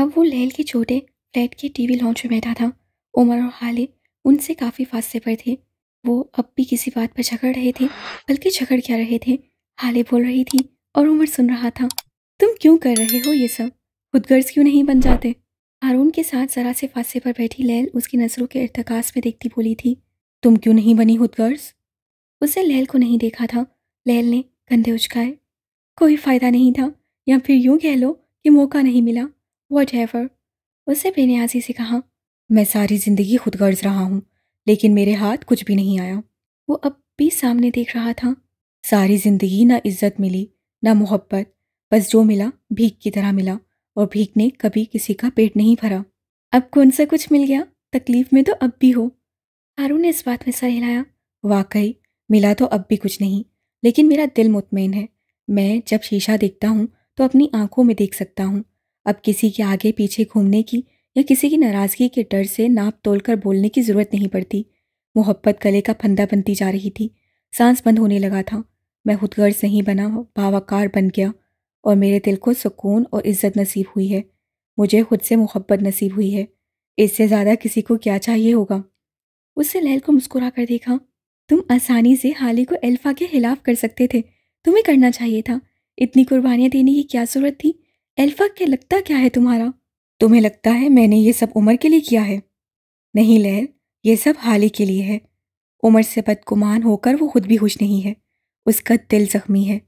अब वो लहल के छोटे फ्लैट के टीवी लॉन्च में बैठा था उमर और हाले उनसे काफ़ी फासले पर थे वो अब भी किसी बात पर झगड़ रहे थे बल्कि झगड़ क्या रहे थे हाले बोल रही थी और उमर सुन रहा था तुम क्यों कर रहे हो ये सब खुदगर्ज क्यों नहीं बन जाते हारून के साथ ज़रा से फासे पर बैठी लहल उसकी नज़रों के इरतकास में देखती बोली थी तुम क्यों नहीं बनी खुदगर्ज उसने लहल को नहीं देखा था लहल ने कंधे उचकाए कोई फ़ायदा नहीं था या फिर यूँ कह लो कि मौका नहीं मिला वट एवर उसने बेनियाजी से कहा मैं सारी ज़िंदगी खुद गर्ज रहा हूँ लेकिन मेरे हाथ कुछ भी नहीं आया वो अब भी सामने देख रहा था सारी ज़िंदगी ना इज्जत मिली ना मोहब्बत बस जो मिला भीख की तरह मिला और भीख ने कभी किसी का पेट नहीं भरा अब कौन सा कुछ मिल गया तकलीफ में तो अब भी हो हारू ने इस बात में सर हिलाया वाकई मिला तो अब भी कुछ नहीं लेकिन मेरा दिल मुतमिन है मैं जब शीशा देखता हूँ तो अपनी आंखों में देख सकता हूँ अब किसी के आगे पीछे घूमने की या किसी की नाराज़गी के डर से नाप तोल कर बोलने की ज़रूरत नहीं पड़ती मोहब्बत गले का फंदा बनती जा रही थी सांस बंद होने लगा था मैं खुद गर्ज नहीं बना बावाकार बन गया और मेरे दिल को सुकून और इज्जत नसीब हुई है मुझे खुद से मोहब्बत नसीब हुई है इससे ज़्यादा किसी को क्या चाहिए होगा उससे लहल को मुस्कुरा कर देखा तुम आसानी से हाली को अल्फा के खिलाफ कर सकते थे तुम्हें करना चाहिए था इतनी कुर्बानियाँ देने की क्या ज़रूरत थी एल्फा क्या लगता क्या है तुम्हारा तुम्हें लगता है मैंने ये सब उम्र के लिए किया है नहीं लहर ये सब हाल ही के लिए है उम्र से बदगुमान होकर वो खुद भी खुश नहीं है उसका दिल जख्मी है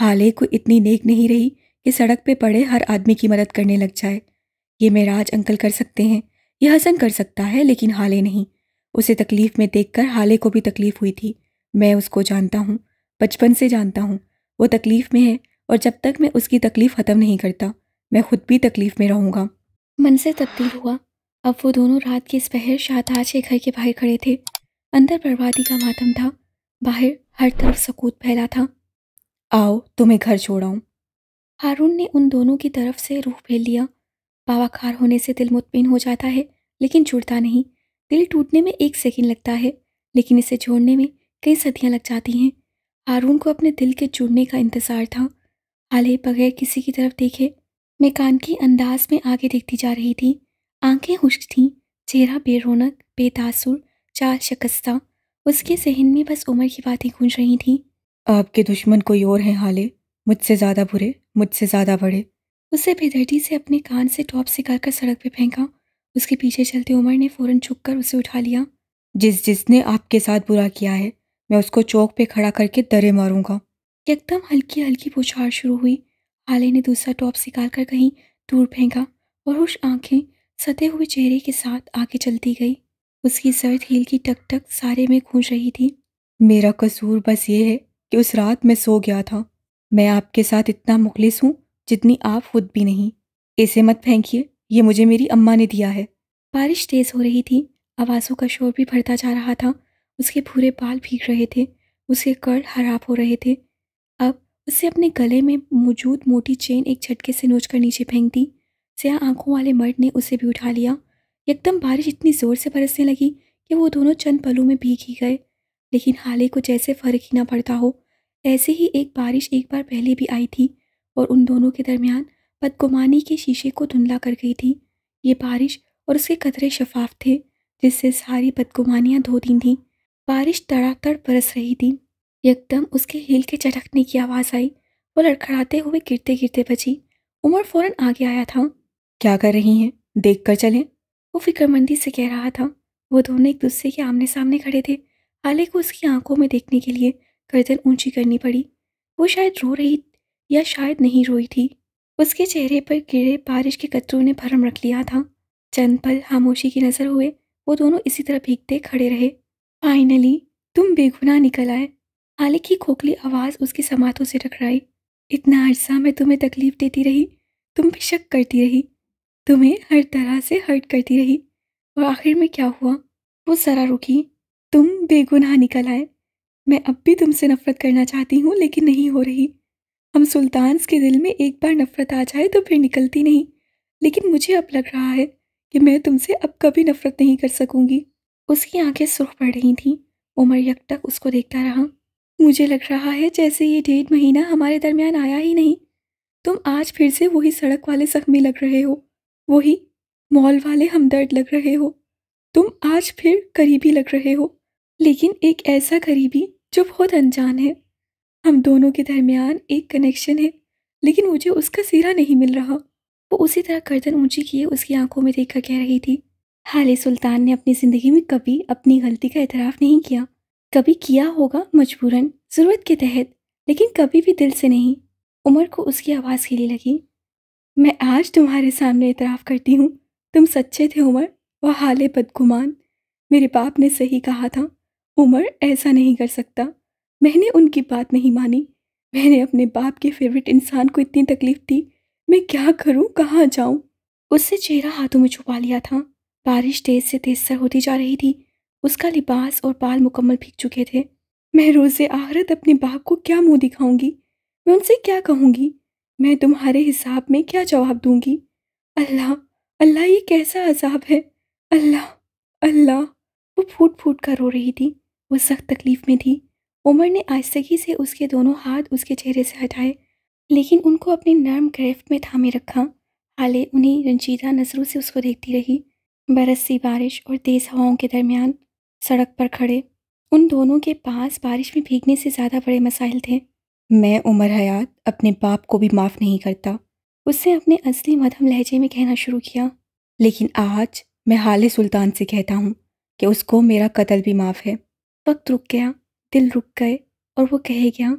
हाल ही को इतनी नेक नहीं रही कि सड़क पे पड़े हर आदमी की मदद करने लग जाए ये मेराज अंकल कर सकते हैं ये हसन कर सकता है लेकिन हाले नहीं उसे तकलीफ़ में देखकर हाले को भी तकलीफ़ हुई थी मैं उसको जानता हूँ बचपन से जानता हूँ वो तकलीफ़ में है और जब तक मैं उसकी तकलीफ़ ख़त्म नहीं करता मैं खुद भी तकलीफ़ में रहूँगा मन से तब्दील हुआ अब वो दोनों रात के इस पहर शाहताज के घर के बाहर खड़े थे अंदर बर्बादी का मातम था बाहर हर तरफ सकूत फैला था आओ तुम्हें घर छोड़ाऊँ हारून ने उन दोनों की तरफ से रूह फेर लिया पावाखार होने से दिल मुतमिन हो जाता है लेकिन जुड़ता नहीं दिल टूटने में एक सेकेंड लगता है लेकिन इसे जोड़ने में कई सदियाँ लग जाती हैं हारून को अपने दिल के जुड़ने का इंतज़ार था हाले बगैर किसी की तरफ देखे मैं कान की अंदाज में आगे देखती जा रही थी आंखें खुश्क थीं चेहरा बेरोनक बेतासुर चार शकस्ता उसके सहन में बस उम्र की बातें गूंज रही थीं आपके दुश्मन कोई और हैं हाले मुझसे ज़्यादा बुरे मुझसे ज़्यादा बड़े उसे बेदर्दी से अपने कान से टॉप से कर सड़क पे फेंका उसके पीछे चलते उमर ने फ़ौरन झुक कर उसे उठा लिया जिस जिसने आपके साथ बुरा किया है मैं उसको चौक पे खड़ा करके दरे मारूंगा एकदम हल्की हल्की बुछार शुरू हुई आले ने दूसरा टॉप निकाल कर कहीं दूर फेंका और उस आंखें सते हुए चेहरे के साथ आगे चलती गई उसकी सर्द हील की टक टक सारे में खूंज रही थी मेरा कसूर बस ये है कि उस रात मैं सो गया था मैं आपके साथ इतना मुखलिस हूँ जितनी आप खुद भी नहीं ऐसे मत फेंकिए ये मुझे मेरी अम्मा ने दिया है बारिश तेज़ हो रही थी आवाज़ों का शोर भी भरता जा रहा था उसके पूरे बाल भीग रहे थे उसके कड़ खराब हो रहे थे उसे अपने गले में मौजूद मोटी चेन एक झटके से नोच कर नीचे फेंक दी सया आंखों वाले मर्द ने उसे भी उठा लिया एकदम बारिश इतनी ज़ोर से बरसने लगी कि वो दोनों चंद पलों में भीग ही गए लेकिन हाले को जैसे फ़र्क ही ना पड़ता हो ऐसे ही एक बारिश एक बार पहले भी आई थी और उन दोनों के दरमियान बदगुमानी के शीशे को धुंधला कर गई थी ये बारिश और उसके कतरे शफाफ थे जिससे सारी बदगुमानियाँ धो दी थीं बारिश तड़ातड़ बरस रही थी एकदम उसके हील के चटकने की आवाज़ आई वो लड़खड़ाते हुए गिरते गिरते बची उमर फौरन आगे आया था क्या कर रही हैं देख कर चले वो फिक्रमंदी से कह रहा था वो दोनों एक दूसरे के आमने सामने खड़े थे आले को उसकी आंखों में देखने के लिए गर्दन ऊंची करनी पड़ी वो शायद रो रही या शायद नहीं रोई थी उसके चेहरे पर गिरे बारिश के कतरों ने भरम रख लिया था चंद पल खामोशी की नज़र हुए वो दोनों इसी तरह भीगते खड़े रहे फाइनली तुम बेगुनाह निकल आए मालिक की खोखली आवाज़ उसकी समातों से टकराई इतना अरसा मैं तुम्हें तकलीफ़ देती रही तुम भी शक करती रही तुम्हें हर तरह से हर्ट करती रही और आखिर में क्या हुआ वो सरा रुकी तुम बेगुनाह निकल आए मैं अब भी तुमसे नफ़रत करना चाहती हूँ लेकिन नहीं हो रही हम सुल्तान्स के दिल में एक बार नफ़रत आ जाए तो फिर निकलती नहीं लेकिन मुझे अब लग रहा है कि मैं तुमसे अब कभी नफ़रत नहीं कर सकूँगी उसकी आंखें सुर्ख पड़ रही थीं उमर यक तक उसको देखता रहा मुझे लग रहा है जैसे ये डेढ़ महीना हमारे दरमियान आया ही नहीं तुम आज फिर से वही सड़क वाले जख्मी लग रहे हो वही मॉल वाले हमदर्द लग रहे हो तुम आज फिर करीबी लग रहे हो लेकिन एक ऐसा करीबी जो बहुत अनजान है हम दोनों के दरमियान एक कनेक्शन है लेकिन मुझे उसका सिरा नहीं मिल रहा वो उसी तरह गर्दन ऊंची किए उसकी आंखों में देखकर कह रही थी हाल सुल्तान ने अपनी ज़िंदगी में कभी अपनी गलती का एतराफ़ नहीं किया कभी किया होगा मजबूरन ज़रूरत के तहत लेकिन कभी भी दिल से नहीं उमर को उसकी आवाज़ खिली लगी मैं आज तुम्हारे सामने इतराफ़ करती हूँ तुम सच्चे थे उमर वह हाल बदगुमान मेरे बाप ने सही कहा था उमर ऐसा नहीं कर सकता मैंने उनकी बात नहीं मानी मैंने अपने बाप के फेवरेट इंसान को इतनी तकलीफ़ दी मैं क्या करूँ कहाँ जाऊँ उससे चेहरा हाथों में छुपा लिया था बारिश तेज़ से तेज़ सर होती जा रही थी उसका लिबास और बाल मुकम्मल भीग चुके थे मैं रोज़े आहरत अपने बाप को क्या मुंह दिखाऊंगी मैं उनसे क्या कहूँगी मैं तुम्हारे हिसाब में क्या जवाब दूंगी अल्लाह अल्लाह ये कैसा अजाब है अल्लाह अल्लाह वो फूट फूट कर रो रही थी वो सख्त तकलीफ़ में थी उमर ने आहिस्तगी से उसके दोनों हाथ उसके चेहरे से हटाए लेकिन उनको अपनी नर्म ग्रेफ्ट में थामे रखा हाले उन्हीं रंजीदा नज़रों से उसको देखती रही बरस सी बारिश और तेज़ हवाओं के दरमियान सड़क पर खड़े उन दोनों के पास बारिश में भीगने से ज़्यादा बड़े मसाइल थे मैं उमर हयात अपने बाप को भी माफ़ नहीं करता उससे अपने असली मधम लहजे में कहना शुरू किया लेकिन आज मैं हाल सुल्तान से कहता हूँ कि उसको मेरा कत्ल भी माफ़ है वक्त रुक गया दिल रुक गए और वो कहे गया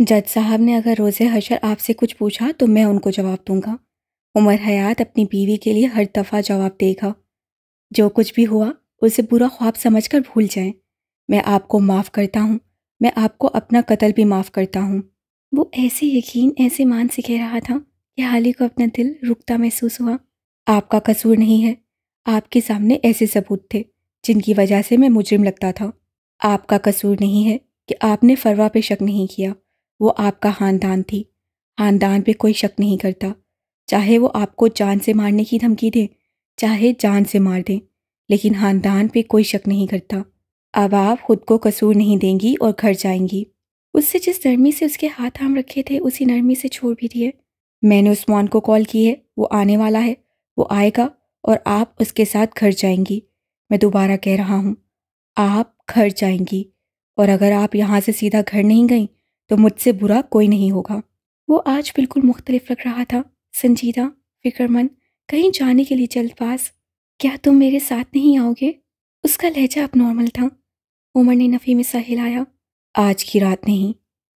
जज साहब ने अगर रोज़े हशर आपसे कुछ पूछा तो मैं उनको जवाब दूंगा उमर हयात अपनी बीवी के लिए हर दफ़ा जवाब देगा जो कुछ भी हुआ उसे बुरा ख्वाब समझकर भूल जाएं। मैं आपको माफ़ करता हूँ मैं आपको अपना कत्ल भी माफ़ करता हूँ वो ऐसे यकीन ऐसे मान से कह रहा था कि हाली को अपना दिल रुकता महसूस हुआ आपका कसूर नहीं है आपके सामने ऐसे सबूत थे जिनकी वजह से मैं मुजरिम लगता था आपका कसूर नहीं है कि आपने फरवा पे शक नहीं किया वो आपका खानदान थी खानदान पे कोई शक नहीं करता चाहे वो आपको जान से मारने की धमकी दे चाहे जान से मार दे लेकिन खानदान पे कोई शक नहीं करता अब आप खुद को कसूर नहीं देंगी और घर जाएंगी उससे जिस नरमी से उसके हाथ आम रखे थे उसी नरमी से छोड़ भी दिए मैंने उस्मान को कॉल की है वो आने वाला है वो आएगा और आप उसके साथ घर जाएंगी मैं दोबारा कह रहा हूँ आप घर जाएंगी और अगर आप यहाँ से सीधा घर नहीं गई तो मुझसे बुरा कोई नहीं होगा वो आज बिल्कुल मुख्तलिफ लग रहा था संजीदा फिक्रमंद कहीं जाने के लिए जल्दबाज क्या तुम मेरे साथ नहीं आओगे उसका लहजा अब नॉर्मल था उमर ने नफ़ी में सर हिलाया आज की रात नहीं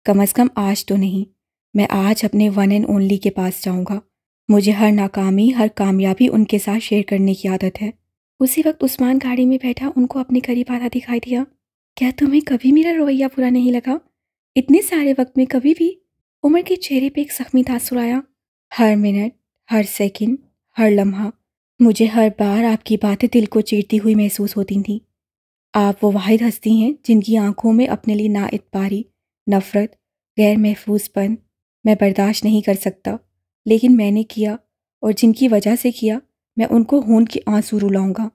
कम अज़ कम आज तो नहीं मैं आज अपने वन एंड ओनली के पास जाऊँगा मुझे हर नाकामी हर कामयाबी उनके साथ शेयर करने की आदत है उसी वक्त उस्मान गाड़ी में बैठा उनको अपने करीब आता दिखाई दिया क्या तुम्हें कभी मेरा रवैया बुरा नहीं लगा इतने सारे वक्त में कभी भी उमर के चेहरे पे एक जख्मी तासुर आया हर मिनट हर सेकंड, हर लम्हा मुझे हर बार आपकी बातें दिल को चीरती हुई महसूस होती थीं आप वो वाहिद हस्ती हैं जिनकी आंखों में अपने लिए ना इतबारी नफ़रत गैर महफूजपन मैं बर्दाश्त नहीं कर सकता लेकिन मैंने किया और जिनकी वजह से किया मैं उनको खून के आंसू रुलाऊंगा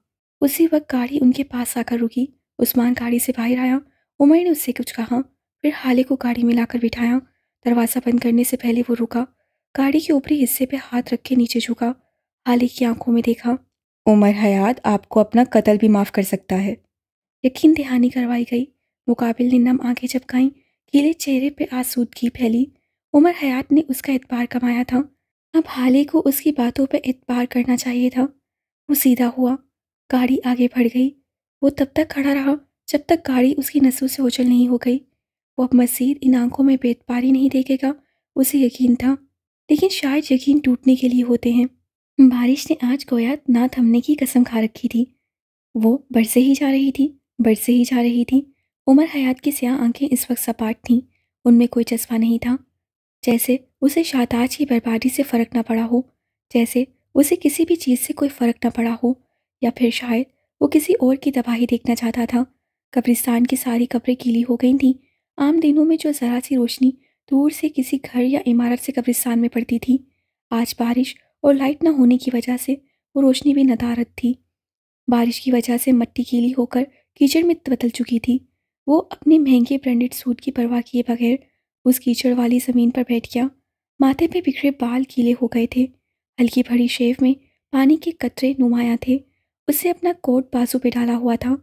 उसी वक्त गाड़ी उनके पास आकर रुकी उस्मान गाड़ी से बाहर आया उमर ने उससे कुछ कहा फिर हाले को गाड़ी में लाकर बिठाया दरवाज़ा बंद करने से पहले वो रुका गाड़ी के ऊपरी हिस्से पर हाथ रख के नीचे झुका आली की आंखों में देखा उमर हयात आपको अपना कत्ल भी माफ़ कर सकता है यकीन दहानी करवाई गई मुकाबिल ने नम आँखें चपकाई केले चेहरे पर आसूदगी फैली उमर हयात ने उसका एतबार कमाया था अब हाले को उसकी बातों पर एतबार करना चाहिए था वो सीधा हुआ गाड़ी आगे बढ़ गई वो तब तक खड़ा रहा जब तक गाड़ी उसकी नसों से उछल नहीं हो गई वो अब मसीद इन आंखों में बेतबारी नहीं देखेगा उसे यकीन था लेकिन शायद यकीन टूटने के लिए होते हैं बारिश ने आज गोया ना थमने की कसम खा रखी थी वो बरसे ही जा रही थी बरसे ही जा रही थी उमर हयात की स्याह आंखें इस वक्त सपाट थीं उनमें कोई जज्बा नहीं था जैसे उसे शाताज की बर्बादी से फ़र्क न पड़ा हो जैसे उसे किसी भी चीज़ से कोई फ़र्क ना पड़ा हो या फिर शायद वो किसी और की तबाही देखना चाहता था कब्रिस्तान की सारी कब्रें गीली हो गई थीं आम दिनों में जो ज़रा सी रोशनी दूर से किसी घर या इमारत से कब्रिस्तान में पड़ती थी आज बारिश और लाइट ना होने की वजह से वो रोशनी भी नदारत थी बारिश की वजह से मट्टी गीली होकर कीचड़ में बदल चुकी थी वो अपने महंगे ब्रांडेड सूट की परवाह किए बगैर उस कीचड़ वाली ज़मीन पर बैठ गया माथे पे बिखरे बाल कीले हो गए थे हल्की भरी शेव में पानी के कतरे नुमाया थे उससे अपना कोट बाजू पे डाला हुआ था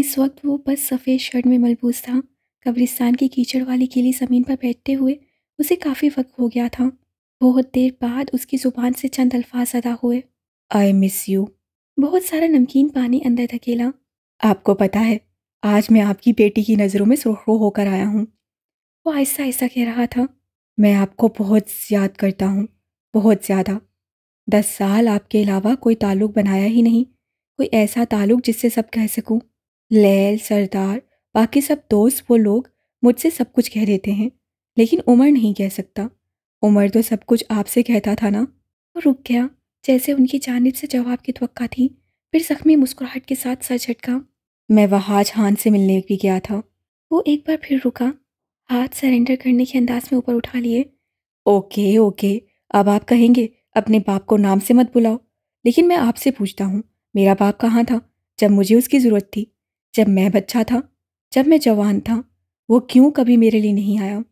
इस वक्त वो बस सफ़ेद शर्ट में मलबूस था कब्रिस्तान की कीचड़ वाली कीली ज़मीन पर बैठते हुए उसे काफ़ी वक्त हो गया था बहुत देर बाद उसकी ज़ुबान से चंद अल्फाज अदा हुए आई मिस यू बहुत सारा नमकीन पानी अंदर धकेला आपको पता है आज मैं आपकी बेटी की नज़रों में सुरखरू होकर आया हूँ वो ऐसा ऐसा कह रहा था मैं आपको बहुत याद करता हूँ बहुत ज़्यादा दस साल आपके अलावा कोई ताल्लुक़ बनाया ही नहीं कोई ऐसा ताल्लुक़ जिससे सब कह सकूँ लैल सरदार बाकी सब दोस्त वो लोग मुझसे सब कुछ कह देते हैं लेकिन उमर नहीं कह सकता उमर तो सब कुछ आपसे कहता था ना वो रुक गया जैसे उनकी जानब से जवाब की तो थी फिर जख्मी मुस्कुराहट के साथ सर झटका मैं वहाज हान से मिलने भी गया था वो एक बार फिर रुका हाथ सरेंडर करने के अंदाज में ऊपर उठा लिए ओके ओके अब आप कहेंगे अपने बाप को नाम से मत बुलाओ लेकिन मैं आपसे पूछता हूँ मेरा बाप कहाँ था जब मुझे उसकी ज़रूरत थी जब मैं बच्चा था जब मैं जवान था वो क्यों कभी मेरे लिए नहीं आया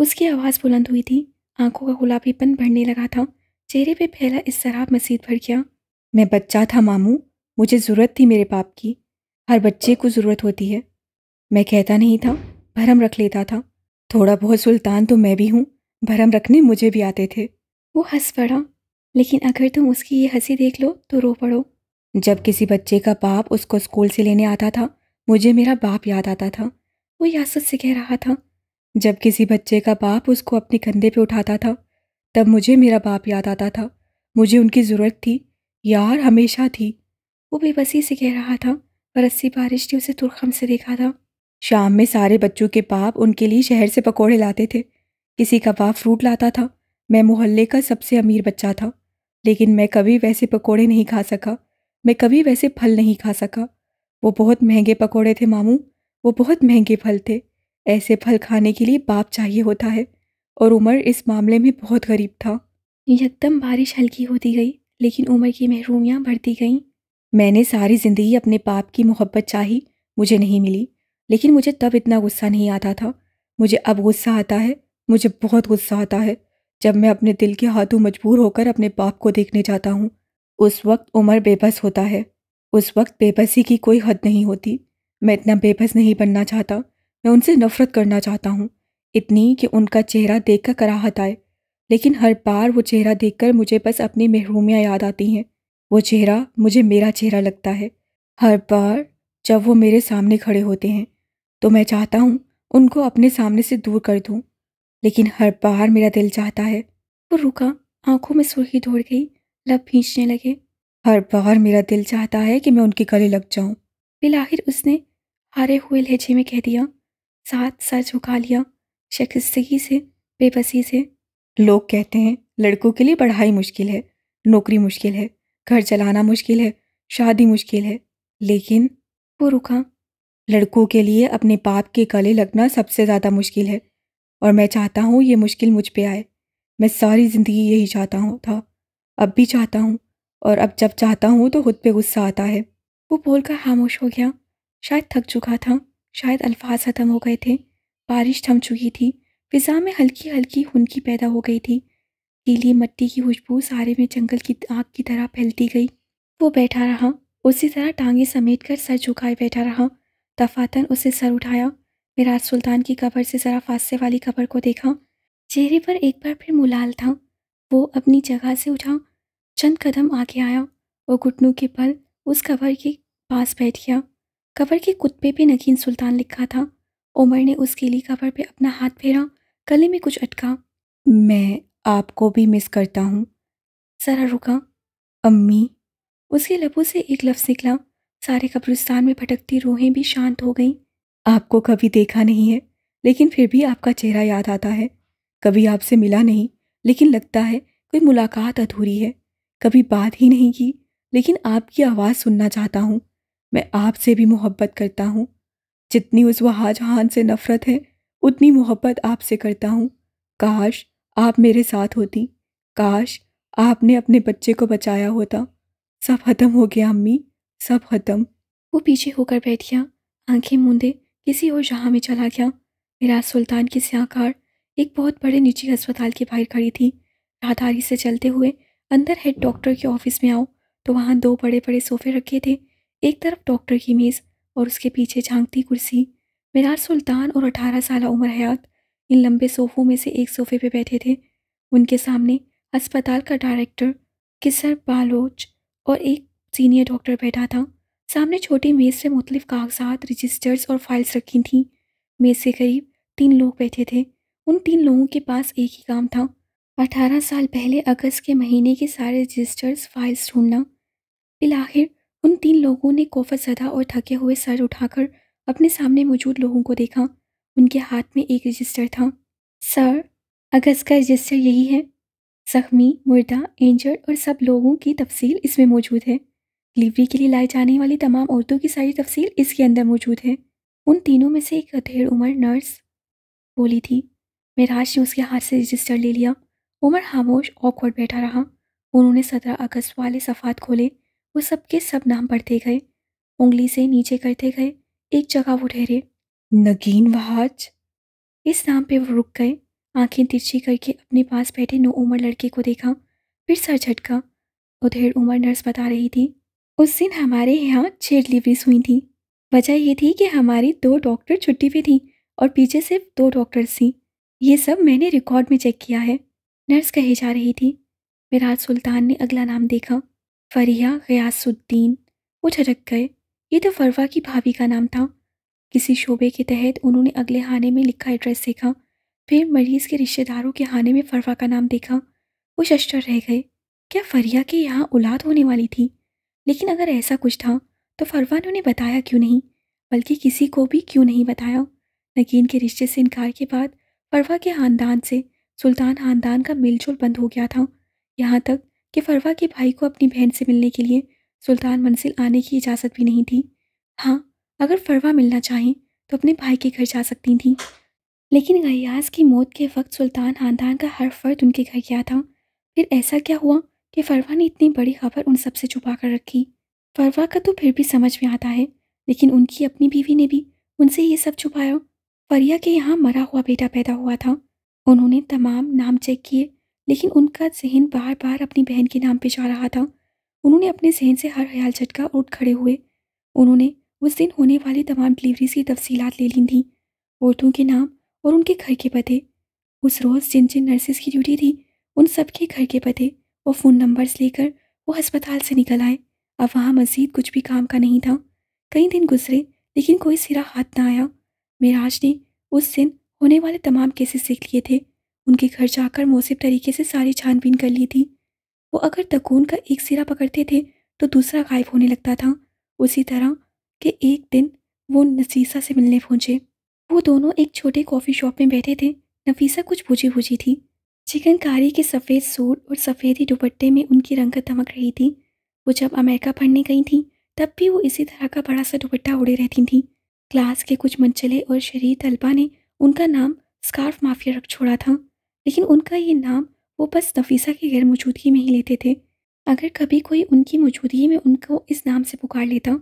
उसकी आवाज़ बुलंद हुई थी आंखों का गुलाबीपन बढ़ने लगा था चेहरे पे फैला इस शराब मसीद भर गया मैं बच्चा था मामू मुझे ज़रूरत थी मेरे बाप की हर बच्चे को ज़रूरत होती है मैं कहता नहीं था भरम रख लेता था थोड़ा बहुत सुल्तान तो मैं भी हूँ भरम रखने मुझे भी आते थे वो हंस पड़ा लेकिन अगर तुम उसकी ये हंसी देख लो तो रो पड़ो जब किसी बच्चे का बाप उसको स्कूल से लेने आता था मुझे मेरा बाप याद आता था वो यासत से कह रहा था जब किसी बच्चे का बाप उसको अपने कंधे पे उठाता था तब मुझे मेरा बाप याद आता था मुझे उनकी ज़रूरत थी यार हमेशा थी वो बेबसी से कह रहा था पर अस्सी बारिश ने उसे तुरखम से देखा था शाम में सारे बच्चों के बाप उनके लिए शहर से पकौड़े लाते थे किसी का बाप फ्रूट लाता था मैं मोहल्ले का सबसे अमीर बच्चा था लेकिन मैं कभी वैसे पकौड़े नहीं खा सका मैं कभी वैसे फल नहीं खा सका वो बहुत महंगे पकौड़े थे मामू वो बहुत महंगे फल थे ऐसे फल खाने के लिए बाप चाहिए होता है और उमर इस मामले में बहुत गरीब था यकदम बारिश हल्की होती गई लेकिन उमर की महरूमियाँ बढ़ती गईं मैंने सारी ज़िंदगी अपने बाप की मोहब्बत चाही मुझे नहीं मिली लेकिन मुझे तब इतना गुस्सा नहीं आता था मुझे अब गुस्सा आता है मुझे बहुत गुस्सा आता है जब मैं अपने दिल के हाथों मजबूर होकर अपने बाप को देखने जाता हूँ उस वक्त उम्र बेबस होता है उस वक्त बेबसी की कोई हद नहीं होती मैं इतना बेबस नहीं बनना चाहता मैं उनसे नफरत करना चाहता हूँ इतनी कि उनका चेहरा देखकर कराहत आए लेकिन हर बार वो चेहरा देखकर मुझे बस अपनी महरूमियाँ याद आती हैं वो चेहरा मुझे मेरा चेहरा लगता है हर बार जब वो मेरे सामने खड़े होते हैं तो मैं चाहता हूँ उनको अपने सामने से दूर कर दूँ लेकिन हर बार मेरा दिल चाहता है वो रुका आंखों में सुर्खी दौड़ गई लब खींचने लगे हर बार मेरा दिल चाहता है कि मैं उनके गले लग जाऊं। फिर आखिर उसने हारे हुए लहजे में कह दिया साथ सर झुका लिया शखिस्तगी से बेबसी से लोग कहते हैं लड़कों के लिए पढ़ाई मुश्किल है नौकरी मुश्किल है घर चलाना मुश्किल है शादी मुश्किल है लेकिन वो रुका लड़कों के लिए अपने बाप के गले लगना सबसे ज़्यादा मुश्किल है और मैं चाहता हूँ ये मुश्किल मुझ पे आए मैं सारी ज़िंदगी यही चाहता हूँ था अब भी चाहता हूँ और अब जब चाहता हूँ तो खुद पे गुस्सा आता है वो बोलकर खामोश हो गया शायद थक चुका था शायद अल्फाज ख़त्म हो गए थे बारिश थम चुकी थी फिज़ा में हल्की हल्की हुनकी पैदा हो गई थी गीली मट्टी की खुशबू सारे में जंगल की आग की तरह फैलती गई वो बैठा रहा उसी तरह टांगे समेट कर सर झुकाए बैठा रहा दफातन उसे सर उठाया मिराज सुल्तान की कबर से ज़रा फासले वाली कबर को देखा चेहरे पर एक बार फिर मुलाल था वो अपनी जगह से उठा चंद कदम आगे आया और घुटनों के बल उस कबर के पास बैठ गया कवर के कुत्ते पे नगीन सुल्तान लिखा था उमर ने उस गीली कवर पे अपना हाथ फेरा गले में कुछ अटका मैं आपको भी मिस करता हूँ जरा रुका अम्मी उसके लबों से एक लफ्ज़ निकला सारे कब्रिस्तान में भटकती रूहें भी शांत हो गईं आपको कभी देखा नहीं है लेकिन फिर भी आपका चेहरा याद आता है कभी आपसे मिला नहीं लेकिन लगता है कोई मुलाकात अधूरी है कभी बात ही नहीं की लेकिन आपकी आवाज़ सुनना चाहता हूँ मैं आपसे भी मोहब्बत करता हूँ जितनी उस वहाजहान से नफ़रत है उतनी मोहब्बत आपसे करता हूँ काश आप मेरे साथ होती काश आपने अपने बच्चे को बचाया होता सब ख़त्म हो गया अम्मी सब ख़त्म वो पीछे होकर बैठ गया आंखें मूंदे किसी और जहाँ में चला गया मेरा सुल्तान की स्याकार एक बहुत बड़े निजी अस्पताल के बाहर खड़ी थी राहदारी से चलते हुए अंदर हेड डॉक्टर के ऑफिस में आओ तो वहाँ दो बड़े बड़े सोफे रखे थे एक तरफ डॉक्टर की मेज़ और उसके पीछे झांकती कुर्सी मीनार सुल्तान और अठारह साल उम्र हयात इन लंबे सोफ़ों में से एक सोफ़े पे बैठे थे उनके सामने अस्पताल का डायरेक्टर किसर बालोच और एक सीनियर डॉक्टर बैठा था सामने छोटी मेज़ से मुख्तफ कागजात रजिस्टर्स और फाइल्स रखी थीं मेज़ से करीब तीन लोग बैठे थे उन तीन लोगों के पास एक ही काम था अठारह साल पहले अगस्त के महीने के सारे रजिस्टर्स फाइल्स ढूंढना बिलाखिर उन तीन लोगों ने कोफत जदा और थके हुए सर उठाकर अपने सामने मौजूद लोगों को देखा उनके हाथ में एक रजिस्टर था सर अगस्त का रजिस्टर यही है जख्मी मुर्दा इंजर्ड और सब लोगों की तफसील इसमें मौजूद है डिलीवरी के लिए लाए जाने वाली तमाम औरतों की सारी तफसील इसके अंदर मौजूद है उन तीनों में से एक अधेड़ उम्र नर्स बोली थी महराज ने उसके हाथ से रजिस्टर ले लिया उमर खामोश ऑकवर्ड बैठा रहा उन्होंने सत्रह अगस्त वाले सफ़ात खोले वो सबके सब नाम पढ़ते गए उंगली से नीचे करते गए एक जगह वो ठहरे नगीन वहाज इस नाम पे वो रुक गए आंखें तिरछी करके अपने पास बैठे नो उमर लड़के को देखा फिर सर झटका उधेर उमर नर्स बता रही थी उस दिन हमारे यहाँ छः डिलीवरीज हुई थी वजह ये थी कि हमारी दो डॉक्टर छुट्टी पे थी और पीछे सिर्फ दो डॉक्टर्स थी ये सब मैंने रिकॉर्ड में चेक किया है नर्स कही जा रही थी मिराज सुल्तान ने अगला नाम देखा फ़रिया गयासुद्दीन वो झटक गए ये तो फरवा की भाभी का नाम था किसी शोबे के तहत उन्होंने अगले हाने में लिखा एड्रेस देखा फिर मरीज़ के रिश्तेदारों के हाने में फरवा का नाम देखा वो शस्टर रह गए क्या फरिया के यहाँ औलाद होने वाली थी लेकिन अगर ऐसा कुछ था तो फरवा ने उन्हें बताया क्यों नहीं बल्कि किसी को भी क्यों नहीं बताया नगीन के रिश्ते से इनकार के बाद फरवा के ख़ानदान से सुल्तान ख़ानदान का मेलजोल बंद हो गया था यहाँ तक कि फरवा के भाई को अपनी बहन से मिलने के लिए सुल्तान मंजिल आने की इजाज़त भी नहीं थी हाँ अगर फरवा मिलना चाहें तो अपने भाई के घर जा सकती थी लेकिन गयास की मौत के वक्त सुल्तान खानदान का हर फर्द उनके घर गया था फिर ऐसा क्या हुआ कि फरवा ने इतनी बड़ी खबर उन सब से छुपा कर रखी फरवा का तो फिर भी समझ में आता है लेकिन उनकी अपनी बीवी ने भी उनसे ये सब छुपाया फरिया के यहाँ मरा हुआ बेटा पैदा हुआ था उन्होंने तमाम नाम चेक किए लेकिन उनका जहन बार बार अपनी बहन के नाम पे जा रहा था उन्होंने अपने जहन से हर ख्याल झटका उठ खड़े हुए उन्होंने उस दिन होने वाली तमाम डिलीवरीज की तफसीलात ले ली थी औरतों के नाम और उनके घर के पते उस रोज़ जिन जिन नर्सेज की ड्यूटी थी उन सब के घर के पते और फ़ोन नंबर्स लेकर वो अस्पताल से निकल आए अब वहाँ मजीद कुछ भी काम का नहीं था कई दिन गुजरे लेकिन कोई सिरा हाथ ना आया मिराज ने उस दिन होने वाले तमाम केसेस सीख लिए थे उनके घर जाकर मौसिब तरीके से सारी छानबीन कर ली थी वो अगर तकून का एक सिरा पकड़ते थे तो दूसरा गायब होने लगता था उसी तरह के एक दिन वो नफीसा से मिलने पहुंचे वो दोनों एक छोटे कॉफ़ी शॉप में बैठे थे नफीसा कुछ भुजी भुजी थी चिकनकारी के सफ़ेद सूट और सफ़ेदी दुपट्टे में उनकी रंगत धमक रही थी वो जब अमेरिका पढ़ने गई थी तब भी वो इसी तरह का बड़ा सा दुपट्टा उड़े रहती थी क्लास के कुछ मंचले और शरीर तलबा ने उनका नाम स्कार्फ माफिया रख छोड़ा था लेकिन उनका ये नाम वो बस नफीसा की गैर मौजूदगी में ही लेते थे अगर कभी कोई उनकी मौजूदगी में उनको इस नाम से पुकार लेता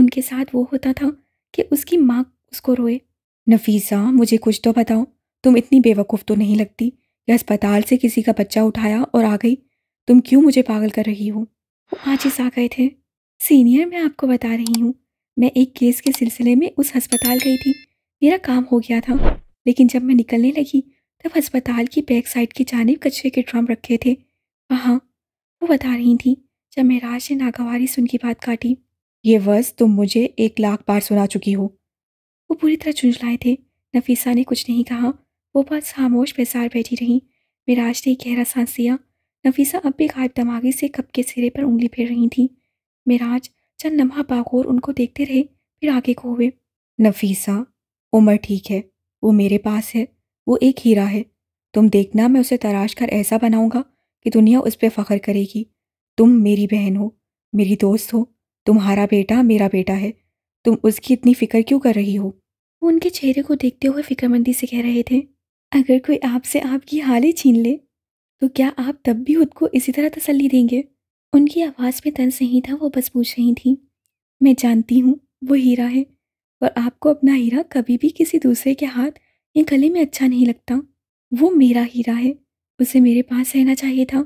उनके साथ वो होता था कि उसकी माँ उसको रोए नफीसा मुझे कुछ तो बताओ तुम इतनी बेवकूफ़ तो नहीं लगती कि अस्पताल से किसी का बच्चा उठाया और आ गई तुम क्यों मुझे पागल कर रही हो वो आजिज आ गए थे सीनियर मैं आपको बता रही हूँ मैं एक केस के सिलसिले में उस अस्पताल गई थी मेरा काम हो गया था लेकिन जब मैं निकलने लगी तब अस्पताल की बैक साइड की जानब कचरे के ड्रम रखे थे वहाँ वो बता रही थी जब महराज ने नागवारी सुन की बात काटी ये वर्ष तुम मुझे एक लाख बार सुना चुकी हो वो पूरी तरह झुंझलाए थे नफीसा ने कुछ नहीं कहा वो बहुत खामोश बेसार बैठी रही मिराज ने गहरा सांस लिया नफीसा अब भी गायब दमागी से कप के सिरे पर उंगली फेर रही थी मिराज चंद लम्हा बागोर उनको देखते रहे फिर आगे को हुए नफीसा उम्र ठीक है वो मेरे पास है वो एक हीरा है तुम देखना मैं उसे तराश कर ऐसा बनाऊंगा कि दुनिया उस पर फ़ख्र करेगी तुम मेरी बहन हो मेरी दोस्त हो तुम्हारा बेटा मेरा बेटा है तुम उसकी इतनी फ़िक्र क्यों कर रही हो वो उनके चेहरे को देखते हुए फिक्रमंदी से कह रहे थे अगर कोई आपसे आपकी हालें छीन ले तो क्या आप तब भी खुद को इसी तरह तसल्ली देंगे उनकी आवाज़ में तन नहीं था वो बस पूछ रही थी मैं जानती हूँ वो हीरा है और आपको अपना हीरा कभी भी किसी दूसरे के हाथ ये गले में अच्छा नहीं लगता वो मेरा हीरा है उसे मेरे पास रहना चाहिए था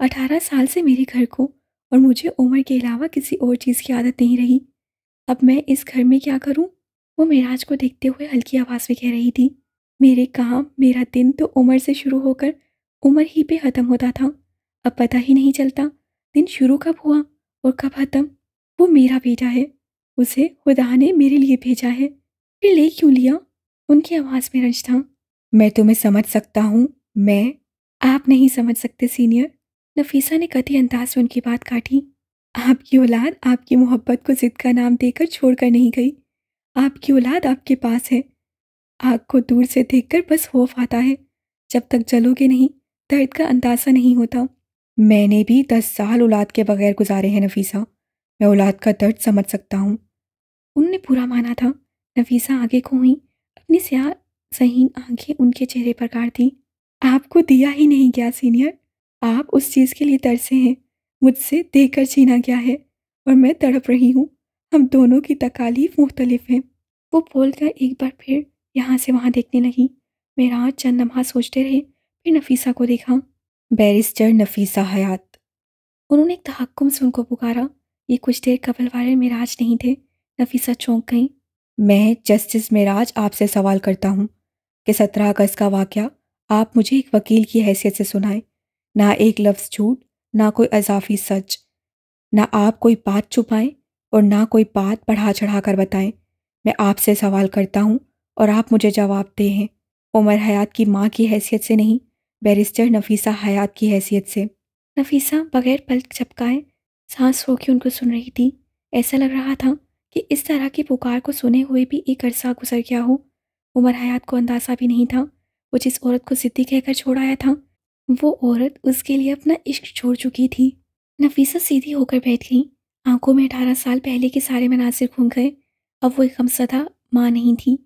अठारह साल से मेरे घर को और मुझे उम्र के अलावा किसी और चीज़ की आदत नहीं रही अब मैं इस घर में क्या करूं? वो मेराज को देखते हुए हल्की आवाज़ में कह रही थी मेरे काम मेरा दिन तो उम्र से शुरू होकर उम्र ही पे ख़त्म होता था अब पता ही नहीं चलता दिन शुरू कब हुआ और कब ख़त्म वो मेरा बेटा है उसे खुदा ने मेरे लिए भेजा है फिर ले क्यों लिया उनकी आवाज़ में रंज था मैं तुम्हें समझ सकता हूँ मैं आप नहीं समझ सकते सीनियर नफीसा ने कथी अंदाज में उनकी बात काटी आपकी औलाद आपकी मोहब्बत को जिद का नाम देकर छोड़कर नहीं गई आपकी औलाद आपके पास है आग को दूर से देखकर बस खौफ आता है जब तक जलोगे नहीं दर्द का अंदाज़ा नहीं होता मैंने भी दस साल औलाद के बगैर गुजारे हैं नफीसा मैं औलाद का दर्द समझ सकता हूँ उनने पूरा माना था नफीसा आगे हुई अपनी स्या सहीन आंखें उनके चेहरे पर काट दी आपको दिया ही नहीं गया सीनियर आप उस चीज़ के लिए तरसे हैं मुझसे देकर छीना गया है और मैं तड़प रही हूँ हम दोनों की तकालीफ मुख्तलिफ हैं वो बोल कर एक बार फिर यहाँ से वहाँ देखने लगी मेरा आज चंद लम्हा सोचते रहे फिर नफीसा को देखा बैरिस्टर नफीसा हयात उन्होंने एक तहक्म से उनको पुकारा ये कुछ देर कबल वाले मेराज नहीं थे नफीसा चौंक गई मैं जस्टिस मेराज आपसे सवाल करता हूँ कि सत्रह अगस्त का वाक़ आप मुझे एक वकील की हैसियत से सुनाएं ना एक लफ्ज़ झूठ ना कोई अजाफी सच ना आप कोई बात छुपाएं और ना कोई बात बढ़ा चढ़ा कर बताएं मैं आपसे सवाल करता हूँ और आप मुझे जवाब दे हैं उमर हयात की माँ की हैसियत से नहीं बैरिस्टर नफीसा हयात की हैसियत से नफीसा बगैर पल चपकाए सांस रोके उनको सुन रही थी ऐसा लग रहा था कि इस तरह की पुकार को सुने हुए भी एक अरसा गुजर गया हो उमर हयात को अंदाज़ा भी नहीं था वो जिस औरत को सिद्धि कहकर छोड़ आया था वो औरत उसके लिए अपना इश्क छोड़ चुकी थी नफीसा सीधी होकर बैठ गई आंखों में अठारह साल पहले के सारे मनासिर घूम गए अब वो एक हमसदा माँ नहीं थी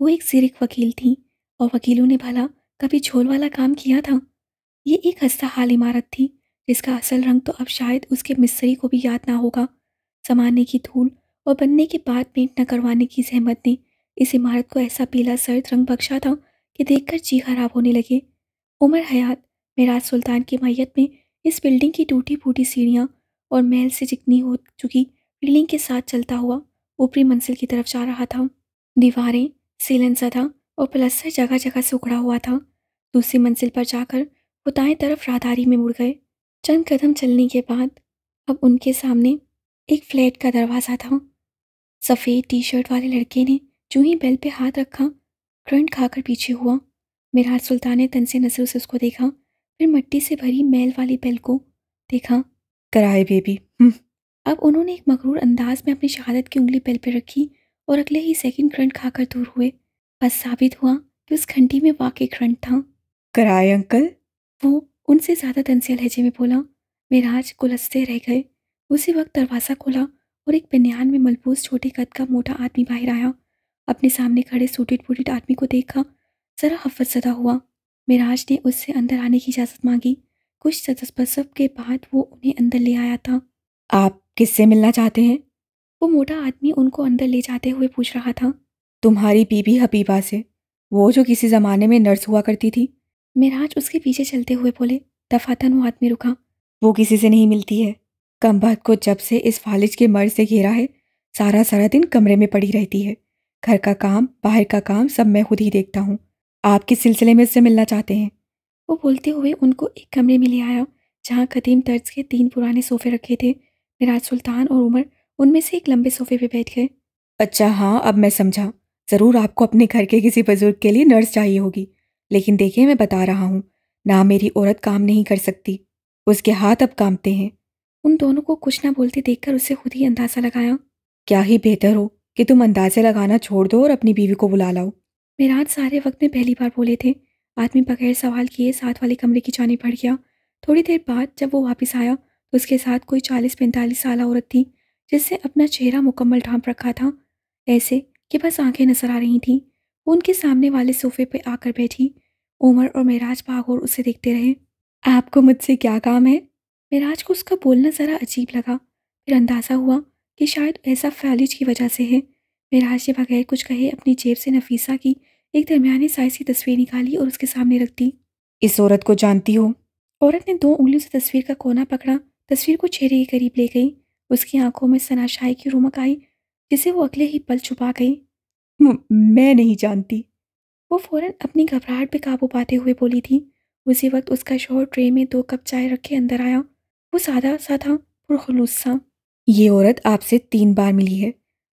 वो एक सिरक वकील थी और वकीलों ने भला कभी झोल वाला काम किया था ये एक हस्ता हाल इमारत थी जिसका असल रंग तो अब शायद उसके मिस्री को भी याद ना होगा जमाने की धूल और बनने के बाद पेंट न करवाने की सहमत ने इस इमारत को ऐसा पीला सर्द रंग बख्शा था कि देखकर जी खराब होने लगे उमर हयात मेराज सुल्तान की मैत में इस बिल्डिंग की टूटी फूटी सीढ़ियाँ और महल से चिकनी हो चुकी बिल्डिंग के साथ चलता हुआ ऊपरी मंजिल की तरफ जा रहा था दीवारें सीलन सदा और प्लस्तर जगह जगह से उखड़ा हुआ था दूसरी मंजिल पर जाकर वो दाएं तरफ राहदारी में मुड़ गए चंद कदम चलने के बाद अब उनके सामने एक फ्लैट का दरवाज़ा था सफ़ेद टी शर्ट वाले लड़के ने जो ही बेल पे हाथ रखा करंट खाकर पीछे हुआ मिराज सुल्तान ने तन से नजर से उसको देखा फिर मिट्टी से भरी मैल वाली बेल को देखा कराए बेबी हम्म। अब उन्होंने एक मकरूर अंदाज में अपनी शहादत की उंगली बेल पर रखी और अगले ही सेकंड करंट खाकर दूर हुए बस साबित हुआ कि उस घंटी में वाकई करंट था कराए अंकल वो उनसे ज़्यादा तनसे लहजे में बोला मेराज गुलस्ते रह गए उसी वक्त दरवाज़ा खोला और एक बनियान में मलबूस छोटे कद का मोटा आदमी बाहर आया अपने सामने खड़े सूटेड फूटेड आदमी को देखा ज़रा हफत सदा हुआ मिराज ने उससे अंदर आने की इजाज़त मांगी कुछ तजस्बसब के बाद वो उन्हें अंदर ले आया था आप किससे मिलना चाहते हैं वो मोटा आदमी उनको अंदर ले जाते हुए पूछ रहा था तुम्हारी बीबी हबीबा से वो जो किसी ज़माने में नर्स हुआ करती थी मिराज उसके पीछे चलते हुए बोले दफातन वो आदमी रुका वो किसी से नहीं मिलती है कमबख्त को जब से इस फालिज के मर्ज से घेरा है सारा सारा दिन कमरे में पड़ी रहती है घर का काम बाहर का काम सब मैं खुद ही देखता हूँ आप किस सिलसिले में उससे मिलना चाहते हैं वो बोलते हुए उनको एक कमरे में ले आया जहाँ कदीम तर्ज के तीन पुराने सोफ़े रखे थे मिराज सुल्तान और उमर उनमें से एक लंबे सोफ़े पे बैठ गए अच्छा हाँ अब मैं समझा ज़रूर आपको अपने घर के किसी बुज़ुर्ग के लिए नर्स चाहिए होगी लेकिन देखिए मैं बता रहा हूँ ना मेरी औरत काम नहीं कर सकती उसके हाथ अब कामते हैं उन दोनों को कुछ ना बोलते देखकर उससे खुद ही अंदाज़ा लगाया क्या ही बेहतर हो कि तुम अंदाज़े लगाना छोड़ दो और अपनी बीवी को बुला लाओ मेराज सारे वक्त में पहली बार बोले थे आदमी बगैर सवाल किए साथ वाले कमरे की जाने पड़ गया थोड़ी देर बाद जब वो वापस आया तो उसके साथ कोई चालीस पैंतालीस साल औरत थी जिससे अपना चेहरा मुकम्मल ढांप रखा था ऐसे कि बस आंखें नजर आ रही थीं वो उनके सामने वाले सोफे पर आकर बैठी उमर और महराज भागौर उसे देखते रहे आपको मुझसे क्या काम है महराज को उसका बोलना ज़रा अजीब लगा फिर अंदाज़ा हुआ कि शायद ऐसा फैलिज की वजह से है महराज ने बगैर कुछ कहे अपनी जेब से नफीसा की एक दरमियाने साइज की तस्वीर निकाली और उसके सामने रख दी इस औरत को जानती हो औरत ने दो उंगलियों से तस्वीर का कोना पकड़ा तस्वीर को चेहरे के करीब ले गई उसकी आंखों में सनाशाई की रुमक आई जिसे वो अगले ही पल छुपा गई मैं नहीं जानती वो फौरन अपनी घबराहट पे काबू पाते हुए बोली थी उसी वक्त उसका शोर ट्रे में दो कप चाय रखे अंदर आया वो सादा सा था पुरखलूस सा ये औरत आपसे तीन बार मिली है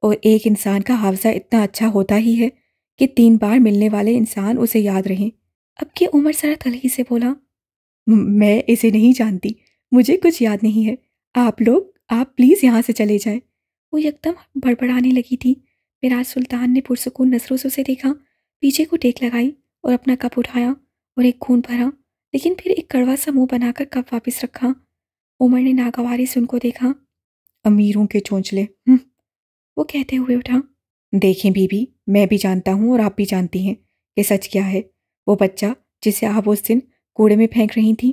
और एक इंसान का हावसा इतना अच्छा होता ही है कि तीन बार मिलने वाले इंसान उसे याद रहें अब की उम्र सरा तलही से बोला मैं इसे नहीं जानती मुझे कुछ याद नहीं है आप लोग आप प्लीज़ यहाँ से चले जाएं वो यकदम बड़बड़ाने लगी थी मिराज सुल्तान ने पुरसकून नसरों से उसे देखा पीछे को टेक लगाई और अपना कप उठाया और एक खून भरा लेकिन फिर एक कड़वा सा मुंह बनाकर कप वापस रखा उमर ने नागवारी से उनको देखा अमीरों के चोंचले हम्म, वो कहते हुए उठा देखें बीबी मैं भी जानता हूँ और आप भी जानती हैं कि सच क्या है वो बच्चा जिसे आप उस दिन कूड़े में फेंक रही थी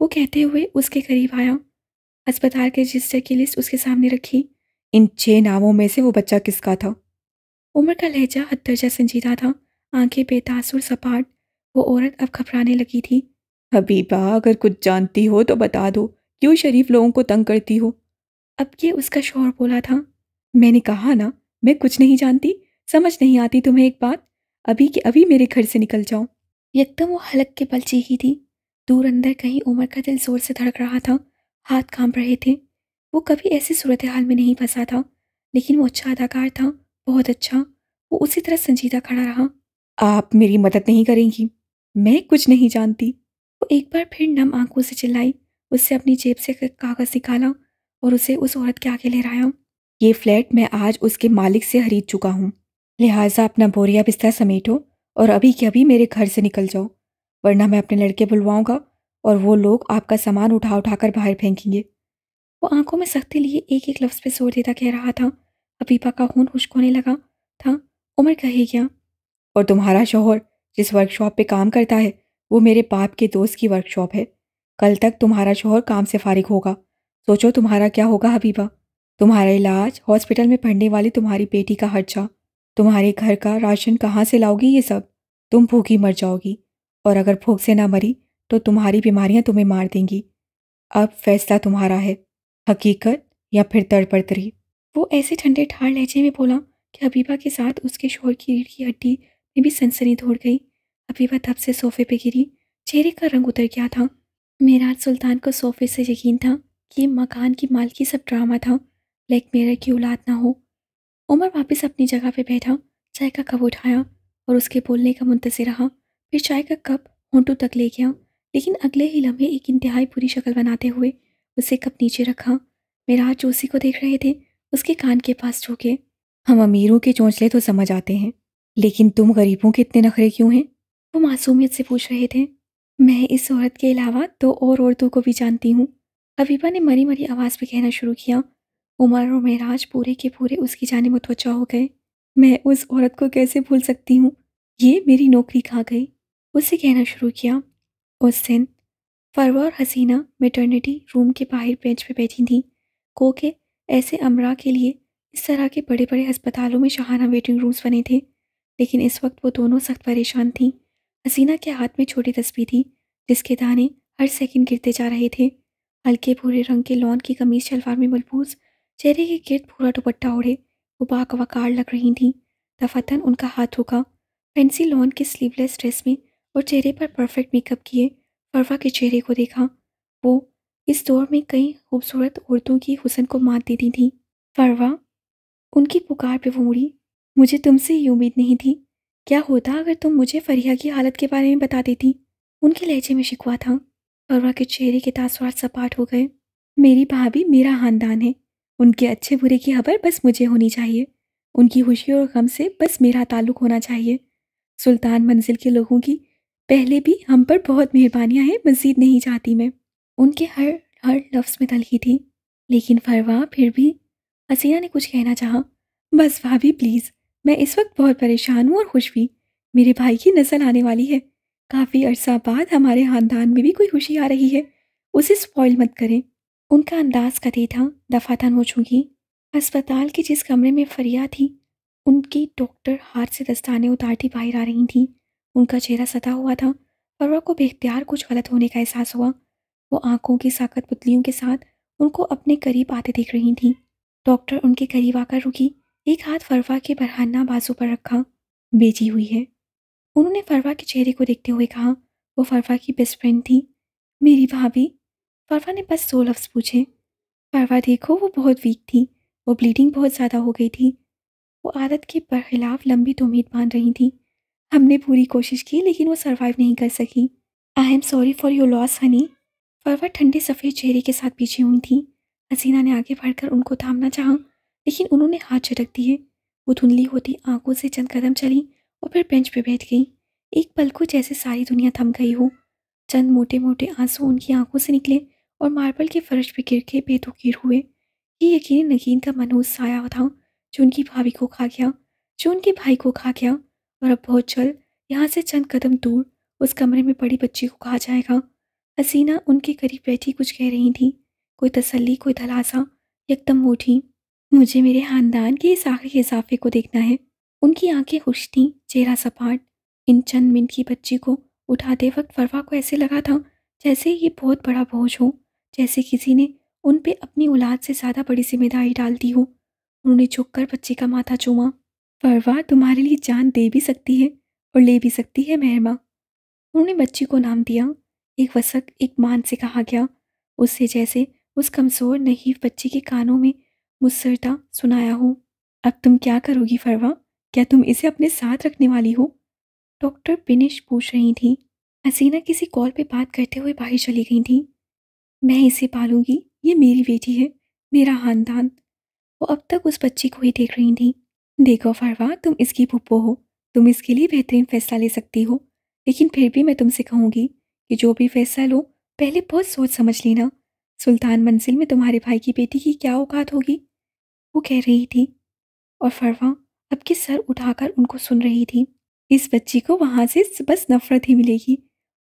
वो कहते हुए उसके करीब आया अस्पताल के रजिस्टर की लिस्ट उसके सामने रखी इन छह नामों में से वो बच्चा किसका था उमर का लहजा हद दर्जा संजीदा था आंखें बेतासुर सपाट वो औरत अब घबराने लगी थी हबीबा अगर कुछ जानती हो तो बता दो क्यों शरीफ लोगों को तंग करती हो अब ये उसका शोहर बोला था मैंने कहा ना मैं कुछ नहीं जानती समझ नहीं आती तुम्हें एक बात अभी के अभी मेरे घर से निकल जाओ यकदम वो हलक के पल ही थी दूर अंदर कहीं उमर का दिल जोर से धड़क रहा था हाथ कांप रहे थे वो कभी ऐसी सूरत हाल में नहीं फंसा था लेकिन वो अच्छा अदाकार था बहुत अच्छा वो उसी तरह संजीदा खड़ा रहा आप मेरी मदद नहीं करेंगी मैं कुछ नहीं जानती वो एक बार फिर नम आंखों से चिल्लाई उससे अपनी जेब से कागज़ निकाला और उसे उस औरत के आगे ले आया ये फ्लैट मैं आज उसके मालिक से खरीद चुका हूँ लिहाजा अपना बोरिया बिस्तर समेटो और अभी के अभी मेरे घर से निकल जाओ वरना मैं अपने लड़के बुलवाऊंगा और वो लोग आपका सामान उठा उठा कर बाहर फेंकेंगे वो आंखों में सख्ती लिए एक एक लफ्ज़ पे जोर देता कह रहा था अपीपा का खून खुश्क होने लगा था उमर कहे गया और तुम्हारा शोहर जिस वर्कशॉप पे काम करता है वो मेरे बाप के दोस्त की वर्कशॉप है कल तक तुम्हारा शोहर काम से फारिग होगा सोचो तुम्हारा क्या होगा हबीबा तुम्हारा इलाज हॉस्पिटल में पढ़ने वाली तुम्हारी बेटी का खर्चा तुम्हारे घर का राशन कहाँ से लाओगी ये सब तुम भूखी मर जाओगी और अगर भूख से ना मरी तो तुम्हारी बीमारियां तुम्हें मार देंगी अब फैसला तुम्हारा है हकीकत या फिर तड़पड़तरी वो ऐसे ठंडे ठाड़ लहजे में बोला कि हबीबा के साथ उसके शोहर की रीढ़ की हड्डी में भी सनसनी दौड़ गई हबीबा तब से सोफे पे गिरी चेहरे का रंग उतर गया था मेराज सुल्तान को सोफे से यकीन था कि मकान की मालकी सब ड्रामा था लाइक मेरर की औलाद ना हो उमर वापस अपनी जगह पे बैठा चाय का कप उठाया और उसके बोलने का मुंतजर रहा फिर चाय का कप होंटू तक ले गया लेकिन अगले ही लम्हे एक इंतहाई बुरी शक्ल बनाते हुए उसे कप नीचे रखा मेरा जो उसी को देख रहे थे उसके कान के पास झोंके हम अमीरों के चौंचले तो समझ आते हैं लेकिन तुम गरीबों के इतने नखरे क्यों हैं वो मासूमियत से पूछ रहे थे मैं इस औरत के अलावा दो और औरतों को भी जानती हूँ अबीबा ने मरी मरी आवाज़ में कहना शुरू किया उमर और महराज पूरे के पूरे उसकी जाने मुतवजा हो गए मैं उस औरत को कैसे भूल सकती हूँ ये मेरी नौकरी खा गई उससे कहना शुरू किया उस दिन फरवा और हसीना मेटर्निटी रूम के बाहर बेंच पे बैठी थी को के ऐसे अमरा के लिए इस तरह के बड़े बड़े अस्पतालों में शहाना वेटिंग रूम्स बने थे लेकिन इस वक्त वो दोनों सख्त परेशान थीं हसीना के हाथ में छोटी तस्वीर थी जिसके दाने हर सेकंड गिरते जा रहे थे हल्के भूरे रंग के लॉन की कमीज शलवार में मलबूस चेहरे के गिरद पूरा दुपट्टा ओढ़े वो वकार लग रही थी दफातन उनका हाथ होगा फैंसी लॉन के स्लीवलेस ड्रेस में और चेहरे पर परफेक्ट मेकअप किए फरवा के चेहरे को देखा वो इस दौर में कई खूबसूरत औरतों की हुसन को मात देती थी फरवा उनकी पुकार पे वो मुड़ी मुझे तुमसे ये उम्मीद नहीं थी क्या होता अगर तुम मुझे फरिया की हालत के बारे में बता देती उनके लहजे में शिकवा था फरवा के चेहरे के तासवार सपाट हो गए मेरी भाभी मेरा खानदान है उनके अच्छे बुरे की खबर बस मुझे होनी चाहिए उनकी खुशी और गम से बस मेरा ताल्लुक होना चाहिए सुल्तान मंजिल के लोगों की पहले भी हम पर बहुत मेहरबानियाँ हैं मजीद नहीं चाहती मैं उनके हर हर लफ्ज़ में तलखी थी लेकिन फरवा फिर भी हसीना ने कुछ कहना चाहा बस भाभी प्लीज़ मैं इस वक्त बहुत परेशान हूँ और खुश भी मेरे भाई की नस्ल आने वाली है काफ़ी अरसा बाद हमारे ख़ानदान में भी कोई खुशी आ रही है उसे स्पॉइल मत करें उनका अंदाज कतई था दफातन हो चुकी अस्पताल के जिस कमरे में फरिया थी उनकी डॉक्टर हाथ से दस्ताने उतारती बाहर आ रही थी उनका चेहरा सता हुआ था फरवा को बेख्तियार कुछ गलत होने का एहसास हुआ वो आंखों की साकत पुतलियों के साथ उनको अपने करीब आते देख रही थी डॉक्टर उनके करीब आकर रुकी एक हाथ फरवा के बरहाना बाजू पर रखा बेची हुई है उन्होंने फरवा के चेहरे को देखते हुए कहा वो फरवा की बेस्ट फ्रेंड थी मेरी भाभी फरवा ने बस दो लफ्ज़ पूछे फरवा देखो वो बहुत वीक थी वो ब्लीडिंग बहुत ज़्यादा हो गई थी वो आदत के बरखिलाफ लंबी तोमीद बांध रही थी हमने पूरी कोशिश की लेकिन वो सर्वाइव नहीं कर सकी I am sorry for your loss honey Farwa ठंडे सफ़ेद चेहरे के साथ पीछे हुई थी हसीना ने आगे बढ़कर उनको थामना चाहा लेकिन उन्होंने हाथ झटक दिए वो धुंधली होती आंखों से चंद कदम चली और फिर बेंच पर बैठ गई एक पल को जैसे सारी दुनिया थम गई हो चंद मोटे मोटे आंसू उनकी आंखों से निकले और मार्बल के फर्श पर गिर के बेतुकीर हुए ये यकीन नगीन का मनहूस साया था जो उनकी भाभी को खा गया जो उनके भाई को खा गया और अब बहुत जल्द यहाँ से चंद कदम दूर उस कमरे में पड़ी बच्ची को कहा जाएगा हसीना उनके करीब बैठी कुछ कह रही थी कोई तसल्ली कोई दलासा एकदम मोटी मुझे मेरे खानदान के इस आखिरी इजाफे को देखना है उनकी आंखें खुश थी चेहरा सपाट इन चंद मिनट की बच्ची को उठाते वक्त फरवा को ऐसे लगा था जैसे ये बहुत बड़ा बोझ हो जैसे किसी ने उन पे अपनी औलाद से ज़्यादा बड़ी जिम्मेदारी डाल दी हो उन्होंने झुक कर बच्ची का माथा चूमा फरवा तुम्हारे लिए जान दे भी सकती है और ले भी सकती है मेहरमा उन्होंने बच्ची को नाम दिया एक वसक एक मान से कहा गया उससे जैसे उस कमज़ोर नहीफ बच्ची के कानों में मुसरता सुनाया हो अब तुम क्या करोगी फरवा क्या तुम इसे अपने साथ रखने वाली हो डॉक्टर बिनिश पूछ रही थी हसीना किसी कॉल पे बात करते हुए बाहर चली गई थी मैं इसे पालूंगी ये मेरी बेटी है मेरा खानदान वो अब तक उस बच्ची को ही देख रही थी देखो फरवा तुम इसकी पुप्पो हो तुम इसके लिए बेहतरीन फैसला ले सकती हो लेकिन फिर भी मैं तुमसे कहूँगी कि जो भी फैसला लो पहले बहुत सोच समझ लेना सुल्तान मंजिल में तुम्हारे भाई की बेटी की क्या औकात होगी वो कह रही थी और फरवा अब के सर उठाकर उनको सुन रही थी इस बच्ची को वहाँ से बस नफ़रत ही मिलेगी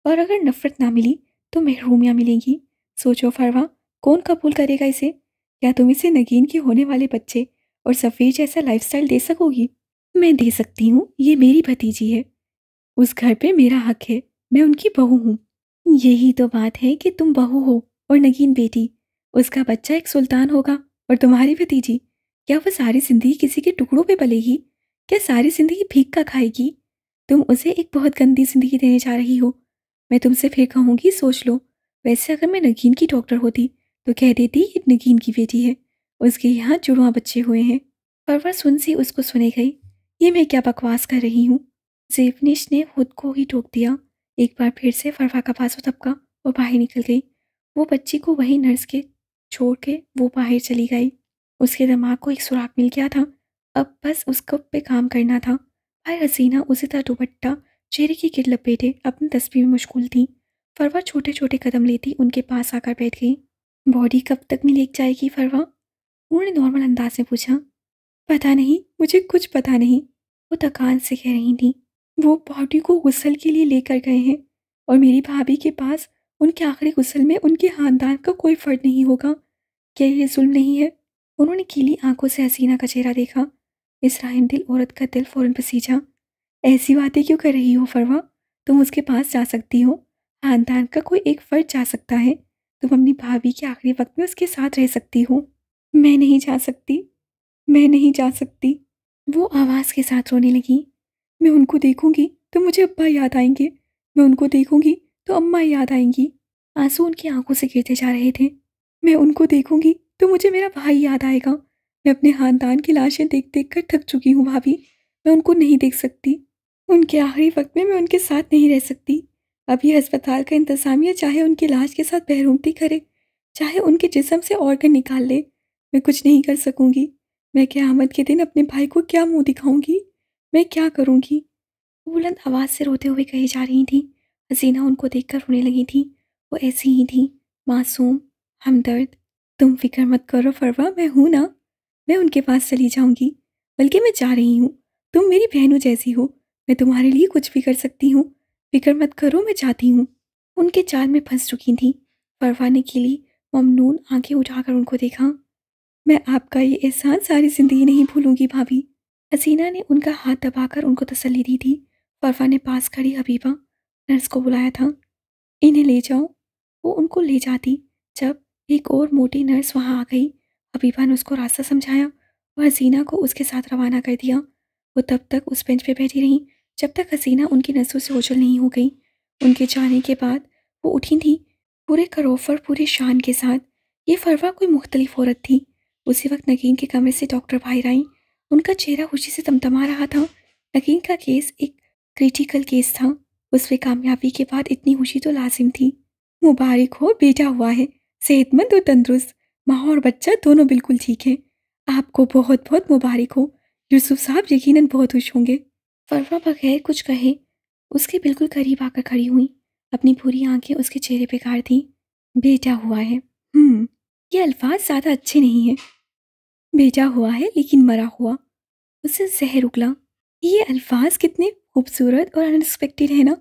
और अगर नफ़रत ना मिली तो महरूमियाँ मिलेंगी सोचो फरवा कौन कबूल करेगा इसे क्या तुम इसे नगीन के होने वाले बच्चे और सफ़ीर जैसा लाइफस्टाइल दे सकोगी मैं दे सकती हूँ ये मेरी भतीजी है उस घर पे मेरा हक है मैं उनकी बहू हूँ यही तो बात है कि तुम बहू हो और नगीन बेटी उसका बच्चा एक सुल्तान होगा और तुम्हारी भतीजी क्या वह सारी जिंदगी किसी के टुकड़ों पे पलेगी क्या सारी जिंदगी भीख का खाएगी तुम उसे एक बहुत गंदी जिंदगी देने जा रही हो मैं तुमसे फिर कहूँगी सोच लो वैसे अगर मैं नगीन की डॉक्टर होती तो कह देती ये नगीन की बेटी है उसके यहाँ जुड़वा बच्चे हुए हैं परवर सुन सी उसको सुने गई ये मैं क्या बकवास कर रही हूँ जेवनिश ने खुद को ही टोक दिया एक बार फिर से फरवा का पास तपका और बाहर निकल गई वो बच्ची को वही नर्स के छोड़ के वो बाहर चली गई उसके दिमाग को एक सुराग मिल गया था अब बस उसको पे काम करना था भाई हसीना उसी तरह दुपट्टा चेहरे की गिर लपेटे अपनी तस्वीर में मुश्किल थी फरवा छोटे छोटे कदम लेती उनके पास आकर बैठ गई बॉडी कब तक में लेक जाएगी फरवा उन्होंने नॉर्मल अंदाज में पूछा पता नहीं मुझे कुछ पता नहीं वो थकान से कह रही थी वो बॉडी को गुसल के लिए लेकर गए हैं और मेरी भाभी के पास उनके आखिरी गुसल में उनके खानदान का कोई फर्क नहीं होगा क्या ये जुल्म नहीं है उन्होंने कीली आंखों से हसीना का चेहरा देखा इस राहन दिल औरत का दिल फ़ौरन पसीजा ऐसी बातें क्यों कर रही हो फरवा तुम उसके पास जा सकती हो खानदान का कोई एक फर्ज जा सकता है तुम अपनी भाभी के आखिरी वक्त में उसके साथ रह सकती हो मैं नहीं जा सकती मैं नहीं जा सकती वो आवाज़ के साथ रोने लगी मैं उनको देखूंगी तो मुझे अब्बा याद आएंगे मैं उनको देखूंगी तो अम्मा याद आएंगी आंसू उनकी आंखों से गिरते जा रहे थे मैं उनको देखूंगी तो मुझे मेरा भाई याद आएगा मैं अपने खानदान की लाशें देख देख कर थक चुकी हूँ भाभी मैं उनको नहीं देख सकती उनके आखिरी वक्त में मैं उनके साथ नहीं रह सकती अब यह अस्पताल का इंतज़ामिया चाहे उनकी लाश के साथ बहरूमती करे चाहे उनके जिसम से ऑर्गन निकाल ले मैं कुछ नहीं कर सकूँगी मैं क्या आमद के दिन अपने भाई को क्या मुंह दिखाऊंगी मैं क्या करूँगी बुलंद आवाज़ से रोते हुए कही जा रही थी हसीना उनको देखकर रोने लगी थी वो ऐसी ही थी मासूम हमदर्द तुम फिक्र मत करो फरवा मैं हूँ ना मैं उनके पास चली जाऊँगी बल्कि मैं जा रही हूँ तुम मेरी बहनों जैसी हो मैं तुम्हारे लिए कुछ भी कर सकती हूँ फिक्र मत करो मैं जाती हूँ उनके चाल में फंस चुकी थी फरवा ने के लिए ममनून आंखें उठाकर उनको देखा मैं आपका ये एहसान सारी ज़िंदगी नहीं भूलूंगी भाभी हसीना ने उनका हाथ दबाकर उनको तसल्ली दी थी फरवा ने पास खड़ी हबीबा नर्स को बुलाया था इन्हें ले जाओ वो उनको ले जाती जब एक और मोटी नर्स वहाँ आ गई हबीबा ने उसको रास्ता समझाया और हसीना को उसके साथ रवाना कर दिया वो तब तक उस बेंच पे बैठी रहीं जब तक हसीना उनकी नसों से ओझल नहीं हो गई उनके जाने के बाद वो उठी थी पूरे करोफर पूरी शान के साथ ये फरवा कोई मुख्तलिफ औरत थी उसी वक्त नगीन के कमरे से डॉक्टर बाहर आई उनका चेहरा खुशी से तमतमा रहा था नगीन का केस एक क्रिटिकल केस था उसमें कामयाबी के बाद इतनी खुशी तो लाजिम थी मुबारक हो बेटा हुआ है सेहतमंद और तंदुरुस्त माँ और बच्चा दोनों बिल्कुल ठीक है आपको बहुत बहुत मुबारक हो यूसुफ साहब यकीन बहुत खुश होंगे फरवा बगैर कुछ कहे उसके बिल्कुल करीब आकर खड़ी हुई अपनी पूरी आंखें उसके चेहरे पे गाड़ दी बेटा हुआ है हम्म ये अल्फाज ज़्यादा अच्छे नहीं हैं बेटा हुआ है लेकिन मरा हुआ उससे जहर उगला ये अल्फाज कितने खूबसूरत और अनएक्सपेक्टेड है ना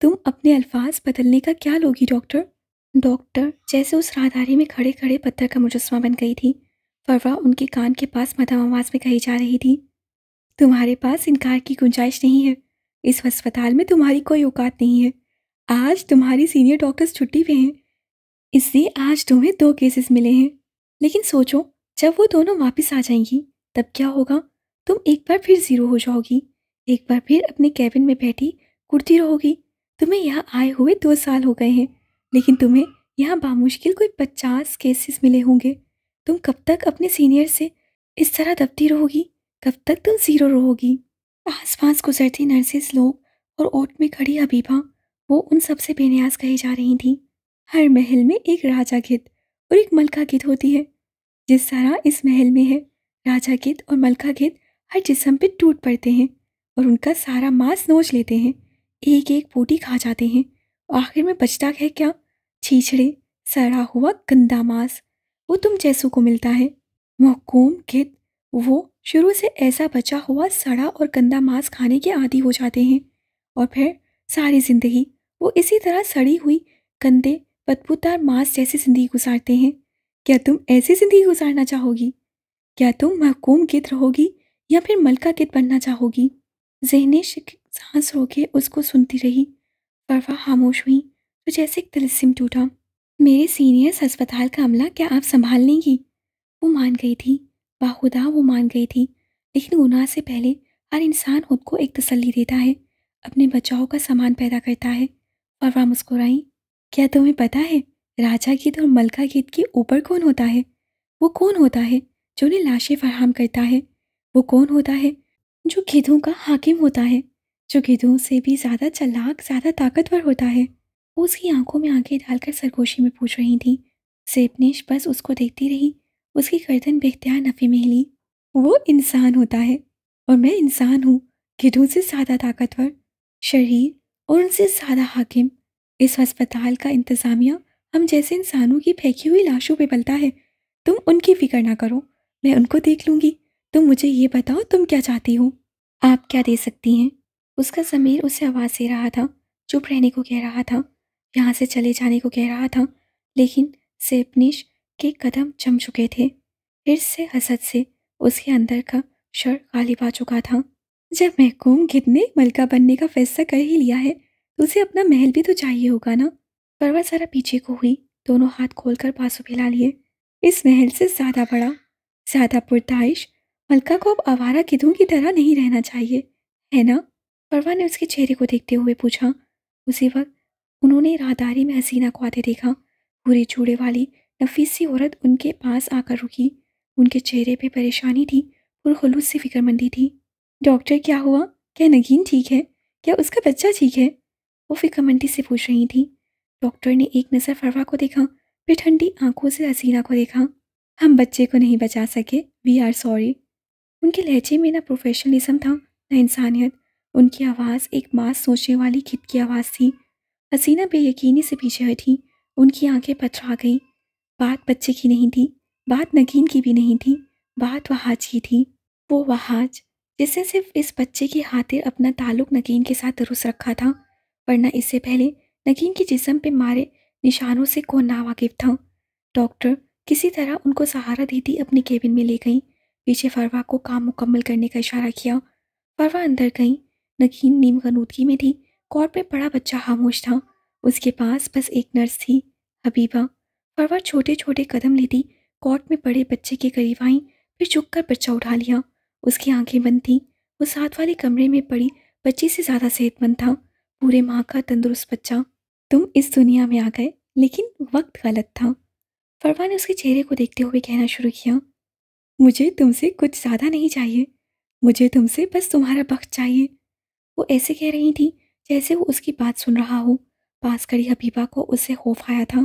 तुम अपने अल्फाज बदलने का क्या लोगी डॉक्टर डॉक्टर जैसे उस राहदारी में खड़े खड़े पत्थर का मुजस्मा बन गई थी फरवा उनके कान के पास मदम आवाज में कही जा रही थी तुम्हारे पास इनकार की गुंजाइश नहीं है इस अस्पताल में तुम्हारी कोई औकात नहीं है आज तुम्हारी सीनियर डॉक्टर्स छुट्टी पे हैं इसलिए आज तुम्हें दो केसेस मिले हैं लेकिन सोचो जब वो दोनों वापस आ जाएंगी तब क्या होगा तुम एक बार फिर ज़ीरो हो जाओगी एक बार फिर अपने कैबिन में बैठी कुर्ती रहोगी तुम्हें यहाँ आए हुए दो साल हो गए हैं लेकिन तुम्हें यहाँ बामुश्किल कोई पचास केसेस मिले होंगे तुम कब तक अपने सीनियर से इस तरह दबती रहोगी कब तक तुम ज़ीरो रहोगी आस पास गुजरती नर्सेस लोग और ओट में खड़ी अबीबा वो उन सबसे बेनियाज कही जा रही थी हर महल में एक राजा गिद्ध और एक मलका गिद्ध होती है जिस तरह इस महल में है राजा गिद्ध और मलका गिद्ध हर जिसम पे टूट पड़ते हैं और उनका सारा मांस नोच लेते हैं एक एक बोटी खा जाते हैं आखिर में बचता है क्या छीछड़े सड़ा हुआ गंदा मांस वो तुम जैसों को मिलता है महकूम गिद वो शुरू से ऐसा बचा हुआ सड़ा और गंदा मांस खाने के आदि हो जाते हैं और फिर सारी ज़िंदगी वो इसी तरह सड़ी हुई गंदे बदबूदार मांस जैसी ज़िंदगी गुजारते हैं क्या तुम ऐसी ज़िंदगी गुजारना चाहोगी क्या तुम महकूम गिद रहोगी या फिर मलका गिद बनना चाहोगी जहने सांस रोके उसको सुनती रही फरवा खामोश हुई तो जैसे एक तलस्म टूटा मेरे सीनियर्स अस्पताल का अमला क्या आप संभाल लेंगी वो मान गई थी बाखुदा वो मान गई थी लेकिन गुनाह से पहले हर इंसान खुद को एक तसल्ली देता है अपने बचाव का सामान पैदा करता है फरवा मुस्कुराई क्या तुम्हें पता है राजा गीत और मलका गीत के ऊपर कौन होता है वो कौन होता है जो उन्हें लाशें फरहम करता है वो कौन होता है जो गिधों का हाकिम होता है जो गिधों से भी ज़्यादा चलाक ज़्यादा ताकतवर होता है वो उसकी आंखों में आंखें डालकर सरगोशी में पूछ रही थी सेपनेश बस उसको देखती रही उसकी गर्दन बेख्तियार नफ़े में हिली वो इंसान होता है और मैं इंसान हूँ गिडों से ज़्यादा ताकतवर शरीर और उनसे ज़्यादा हाकिम इस अस्पताल का इंतज़ामिया हम जैसे इंसानों की फेंकी हुई लाशों पर पलता है तुम उनकी फ़िक्र ना करो मैं उनको देख लूँगी तुम मुझे ये बताओ तुम क्या चाहती हो आप क्या दे सकती हैं उसका समीर उसे आवाज़ दे रहा था चुप रहने को कह रहा था यहाँ से चले जाने को कह रहा था लेकिन सेपनिश के कदम जम चुके थे फिर से हसद से उसके अंदर का शर गालिब आ चुका था जब महकूम कितने मलका बनने का फैसला कर ही लिया है तो उसे अपना महल भी तो चाहिए होगा ना परवा जरा पीछे को हुई दोनों हाथ खोलकर बासु फैला लिए इस महल से ज़्यादा बड़ा ज़्यादा पुरताइश मलका को अब आवारा गिद्धों की तरह नहीं रहना चाहिए है ना परवा ने उसके चेहरे को देखते हुए पूछा उसी वक्त उन्होंने राहदारी में हसीना को आते देखा पूरे चूड़े वाली नफीसी औरत उनके पास आकर रुकी उनके चेहरे पे परेशानी थी और खलूस से फिक्रमंदी थी डॉक्टर क्या हुआ क्या नगीन ठीक है क्या उसका बच्चा ठीक है वो फिक्रमंदी से पूछ रही थी डॉक्टर ने एक नज़र फरवा को देखा फिर ठंडी आंखों से हसीना को देखा हम बच्चे को नहीं बचा सके वी आर सॉरी उनके लहजे में ना प्रोफेशनलिज्म था ना इंसानियत उनकी आवाज़ एक मास सोचने वाली खिद की आवाज़ थी हसीना बेयकीनी से पीछे हटी उनकी आंखें पथरा गईं बात बच्चे की नहीं थी बात नगीन की भी नहीं थी बात वहाज की थी वो वहाज जिसने सिर्फ इस बच्चे की खातिर अपना ताल्लुक नगीन के साथ दुरुस्त रखा था वरना इससे पहले नगीन के जिसम पे मारे निशानों से कौन नावाकिफ था डॉक्टर किसी तरह उनको सहारा देती अपने केबिन में ले गई पीछे फरवा को काम मुकम्मल करने का इशारा किया फरवा अंदर गई नगीन नीम गनूदगी में थी कोर्ट में पड़ा बच्चा खामोश था उसके पास बस एक नर्स थी हबीबा फरवा छोटे छोटे कदम लेती कोर्ट में बड़े बच्चे के करीब आई फिर चुप कर बच्चा उठा लिया उसकी आंखें बंद थीं वो साथ वाले कमरे में पड़ी बच्ची से ज़्यादा सेहतमंद था पूरे माँ का तंदुरुस्त बच्चा तुम इस दुनिया में आ गए लेकिन वक्त गलत था फरवा ने उसके चेहरे को देखते हुए कहना शुरू किया मुझे तुमसे कुछ ज़्यादा नहीं चाहिए मुझे तुमसे बस तुम्हारा वक्त चाहिए वो ऐसे कह रही थी जैसे वो उसकी बात सुन रहा हो पास खड़ी हबीबा को उससे खौफ आया था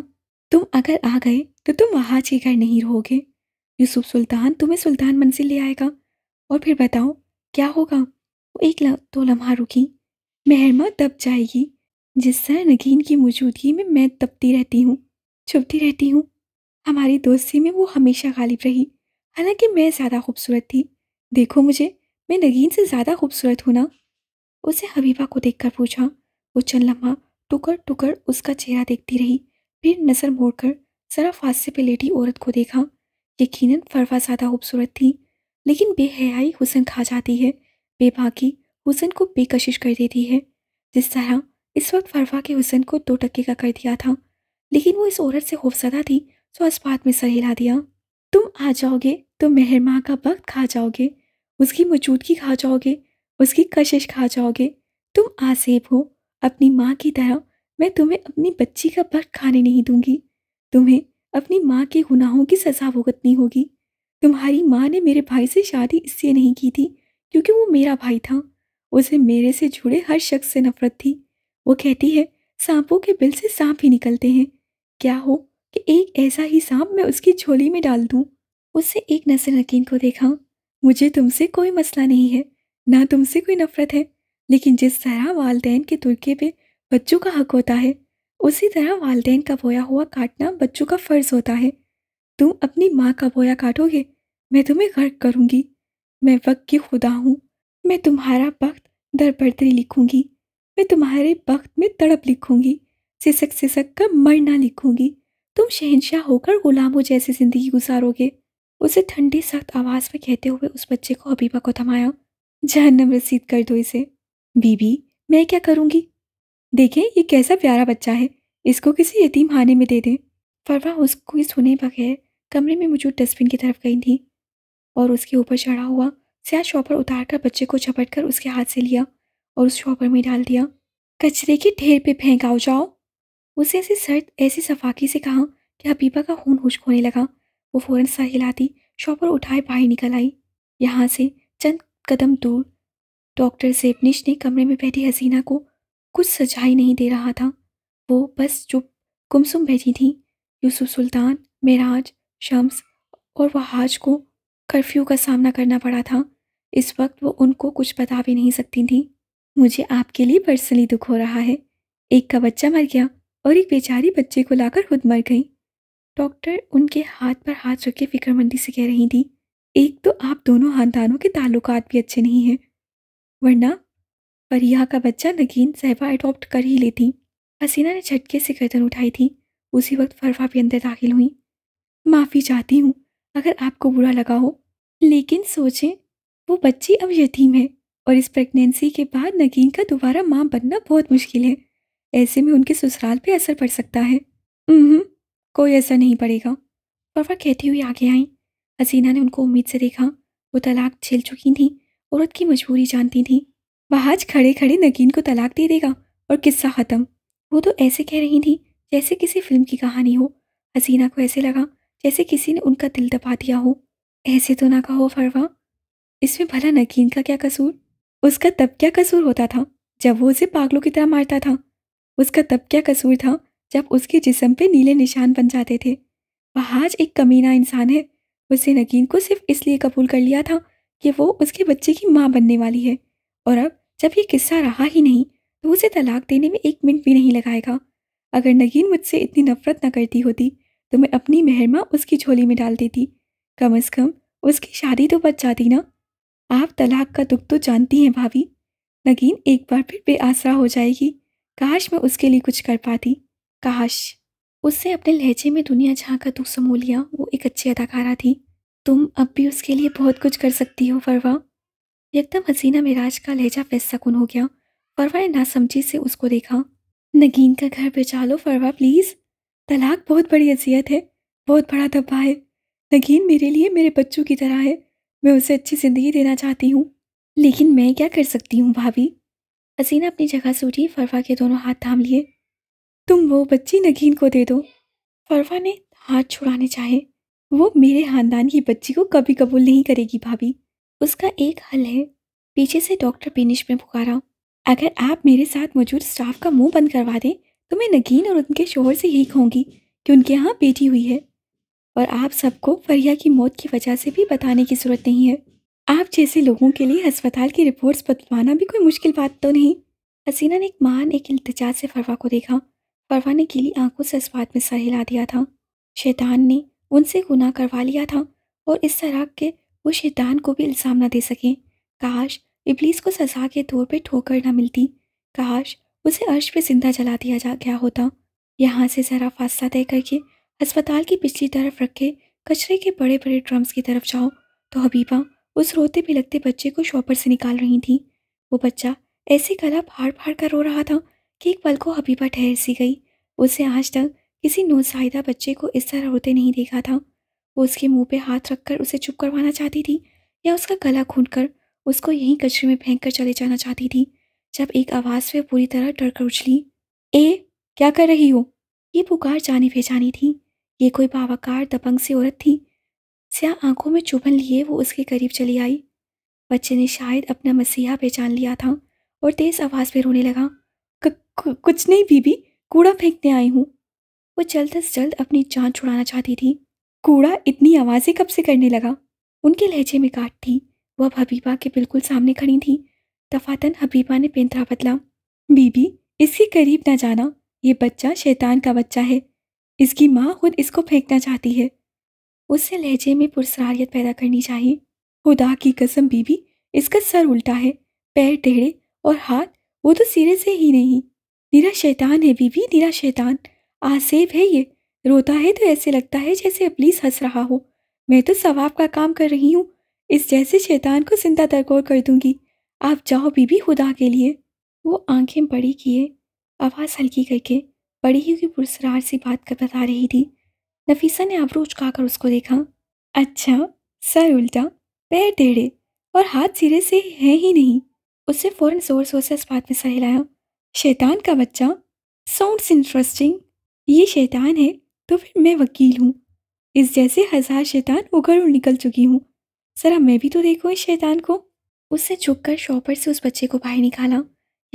तुम अगर आ गए तो तुम वहाँ के घर नहीं रहोगे यूसुफ सुल्तान तुम्हें सुल्तान मंजिल ले आएगा और फिर बताओ क्या होगा वो एक दो तो लम्हा रुकी महरमा दब जाएगी जिससे नगीन की मौजूदगी में मैं दबती रहती हूँ छुपती रहती हूँ हमारी दोस्ती में वो हमेशा गालिब रही हालांकि मैं ज़्यादा खूबसूरत थी देखो मुझे मैं नगीन से ज़्यादा खूबसूरत हूँ ना उसने हबीबा को देखकर पूछा वो चंद लम्हा टुकड़ टुकड़ उसका चेहरा देखती रही फिर नज़र मोड़कर जरा हादसे पे लेटी औरत को देखा यकीन फरवा ज़्यादा खूबसूरत थी लेकिन बेहयाई हुसन खा जाती है बेबाकी हुसन को बेकशिश कर देती है जिस तरह इस वक्त फरवा के हुसन को दो टक्के का कर दिया था लेकिन वो इस औरत से खौफजदा थी सो अस्पात में सर हिला दिया तुम आ जाओगे तो मेहरमा का वक्त खा जाओगे उसकी मौजूदगी खा जाओगे उसकी कशिश खा जाओगे तुम आसेब हो अपनी माँ की तरह मैं तुम्हें अपनी बच्ची का भक्त खाने नहीं दूंगी तुम्हें अपनी माँ के गुनाहों की सजा भुगतनी होगी तुम्हारी माँ ने मेरे भाई से शादी इसलिए नहीं की थी क्योंकि वो मेरा भाई था उसे मेरे से जुड़े हर शख्स से नफरत थी वो कहती है सांपों के बिल से सांप ही निकलते हैं क्या हो कि एक ऐसा ही सांप मैं उसकी झोली में डाल दूँ उससे एक नसर नकीन को देखा मुझे तुमसे कोई मसला नहीं है ना तुमसे कोई नफरत है लेकिन जिस तरह वालदेन के तुर्के पे बच्चों का हक होता है उसी तरह वालदेन का बोया हुआ काटना बच्चों का फ़र्ज़ होता है तुम अपनी माँ का बोया काटोगे मैं तुम्हें गर्क करूँगी मैं वक्त की खुदा हूँ मैं तुम्हारा वक्त दरबदरी लिखूंगी मैं तुम्हारे वक्त में तड़प लिखूँगी सिसक सिसक कर मरना लिखूंगी तुम शहनशाह होकर गुलामों जैसी ज़िंदगी गुजारोगे उसे ठंडी सख्त आवाज़ में कहते हुए उस बच्चे को अबीबा को थमाया जहनम रसीद कर दो इसे बीबी मैं क्या करूँगी देखें ये कैसा प्यारा बच्चा है इसको किसी यतीम खाने में दे दें फरवा उसको सुने बगैर कमरे में मौजूद डस्टबिन की तरफ गई थी और उसके ऊपर चढ़ा हुआ सिया शॉपर उतार कर बच्चे को झपट कर उसके हाथ से लिया और उस शॉपर में डाल दिया कचरे के ढेर पे फेंकाओ जाओ उसे ऐसे सर्द ऐसी सफाकी से कहा कि हबीबा का खून हुश होने लगा वो फ़ौरन सा हिलाती शॉपर उठाए बाहर निकल आई यहाँ से चंद कदम दूर डॉक्टर सेबनिश ने कमरे में बैठी हसीना को कुछ सजाई नहीं दे रहा था वो बस चुप गुमसुम बैठी थी यूसुफ सुल्तान मेराज शम्स और वहाज को कर्फ्यू का सामना करना पड़ा था इस वक्त वो उनको कुछ बता भी नहीं सकती थी मुझे आपके लिए पर्सनली दुख हो रहा है एक का बच्चा मर गया और एक बेचारी बच्चे को लाकर खुद मर गई डॉक्टर उनके हाथ पर हाथ रख के फिक्रमंदी से कह रही थी एक तो आप दोनों ख़ानदानों के ताल्लुकात भी अच्छे नहीं हैं वरना परिया का बच्चा नगीन सहबा अडॉप्ट कर ही लेती हसीना ने झटके से गर्दन उठाई थी उसी वक्त फरफा भी अंदर दाखिल हुई माफ़ी चाहती हूँ अगर आपको बुरा लगा हो लेकिन सोचें वो बच्ची अब यतीम है और इस प्रेगनेंसी के बाद नगीन का दोबारा माँ बनना बहुत मुश्किल है ऐसे में उनके ससुराल पे असर पड़ सकता है कोई असर नहीं पड़ेगा फरफा कहती हुई आगे आई हसीना ने उनको उम्मीद से देखा वो तलाक झेल चुकी थी औरत की मजबूरी जानती थी वह आज खड़े खड़े नगीन को तलाक दे देगा और किस्सा ख़त्म वो तो ऐसे कह रही थी जैसे किसी फिल्म की कहानी हो हसीना को ऐसे लगा जैसे किसी ने उनका दिल दबा दिया हो ऐसे तो ना कहो फरवा इसमें भला नगीन का क्या कसूर उसका तब क्या कसूर होता था जब वो उसे पागलों की तरह मारता था उसका तब क्या कसूर था जब उसके जिसम पे नीले निशान बन जाते थे वह आज एक कमीना इंसान है उसने नगीन को सिर्फ इसलिए कबूल कर लिया था कि वो उसके बच्चे की माँ बनने वाली है और अब जब ये किस्सा रहा ही नहीं तो उसे तलाक देने में एक मिनट भी नहीं लगाएगा अगर नगीन मुझसे इतनी नफरत न करती होती तो मैं अपनी मेहरमा उसकी झोली में डाल देती कम अज़ कम उसकी शादी तो बच जाती ना आप तलाक का दुख तो जानती हैं भाभी नगीन एक बार फिर बेआसरा हो जाएगी काश मैं उसके लिए कुछ कर पाती काश उससे अपने लहजे में दुनिया जहाँ का तू समो लिया वो एक अच्छी अदाकारा थी तुम अब भी उसके लिए बहुत कुछ कर सकती हो फरवा एकदम हसीना मिराज का लहजा बेसकून हो गया फरवा ने नासमझी से उसको देखा नगीन का घर बेचा लो फरवा प्लीज़ तलाक बहुत बड़ी अजियत है बहुत बड़ा धब्बा है नगीन मेरे लिए मेरे बच्चों की तरह है मैं उसे अच्छी ज़िंदगी देना चाहती हूँ लेकिन मैं क्या कर सकती हूँ भाभी हसीना अपनी जगह से उठी फरवा के दोनों हाथ थाम लिए तुम वो बच्ची नगीन को दे दो फरवा ने हाथ छुड़ाने चाहे वो मेरे खानदान की बच्ची को कभी कबूल नहीं करेगी भाभी उसका एक हल है पीछे से डॉक्टर पेनिश में पुकारा अगर आप मेरे साथ मौजूद स्टाफ का मुंह बंद करवा दें तो मैं नगीन और उनके शोहर से यही कहूँगी कि उनके यहाँ बेटी हुई है और आप सबको फरिया की मौत की वजह से भी बताने की ज़रूरत नहीं है आप जैसे लोगों के लिए अस्पताल की रिपोर्ट्स बतवाना भी कोई मुश्किल बात तो नहीं हसीना ने एक मान एक इल्तजा से फरवा को देखा परवा ने गीली आंखों से इस बात में सर हिला दिया था शैतान ने उनसे गुनाह करवा लिया था और इस तरह के वो शैतान को भी इल्ज़ाम न दे सकें काश इबलीस को सजा के तौर पे ठोकर ना मिलती काश उसे अर्श पे जिंदा जला दिया जा गया होता यहाँ से ज़रा फासला तय करके अस्पताल की पिछली तरफ रखे कचरे के बड़े बड़े ड्रम्स की तरफ जाओ तो हबीबा उस रोते भी बच्चे को शॉपर से निकाल रही थी वो बच्चा ऐसे गला फाड़ फाड़ कर रो रहा था कि एक पल को हबीबा ठहर सी गई उसे आज तक किसी नौजायदा बच्चे को इस तरह रोते नहीं देखा था वो उसके मुंह पे हाथ रखकर उसे चुप करवाना चाहती थी या उसका गला खून कर उसको यहीं कचरे में फेंक कर चले जाना चाहती थी जब एक आवाज़ से पूरी तरह डर कर उछली ए क्या कर रही हो ये पुकार जानी पहचानी थी ये कोई बावाकार दबंग सी औरत थी स्या आंखों में चुभन लिए वो उसके करीब चली आई बच्चे ने शायद अपना मसीहा पहचान लिया था और तेज़ आवाज़ पर रोने लगा कुछ नहीं बीबी कूड़ा फेंकने आई हूँ वो जल्द अज जल्द अपनी जान छुड़ाना चाहती थी कूड़ा इतनी आवाज़ें कब से करने लगा उनके लहजे में काट थी वह अब हबीबा के बिल्कुल सामने खड़ी थी दफातन हबीबा ने पेंतरा बदला बीबी इसके करीब ना जाना ये बच्चा शैतान का बच्चा है इसकी माँ खुद इसको फेंकना चाहती है उससे लहजे में पुरसरारियत पैदा करनी चाहिए खुदा की कसम बीबी इसका सर उल्टा है पैर टेढ़े और हाथ वो तो सिरे से ही नहीं निरा शैतान है बीबी निरा शैतान आसेब है ये रोता है तो ऐसे लगता है जैसे अबलीस हंस रहा हो मैं तो सवाब का काम कर रही हूँ इस जैसे शैतान को जिंदा दरगोर कर दूंगी आप जाओ बीबी खुदा के लिए वो आंखें बड़ी किए आवाज़ हल्की करके बड़ी ही पुरसरार सी बात कर बता रही थी नफीसा ने आबरू उचकाकर उसको देखा अच्छा सर उल्टा पैर टेढ़े और हाथ सिरे से है ही नहीं उससे फ़ौरन ज़ोर ज़ोर से इस बात में सहलाया शैतान का बच्चा साउंड इंटरेस्टिंग ये शैतान है तो फिर मैं वकील हूँ इस जैसे हजार शैतान उगड़ उड़ निकल चुकी हूँ ज़रा मैं भी तो देखूँ इस शैतान को उससे छुप कर शॉपर से उस बच्चे को बाहर निकाला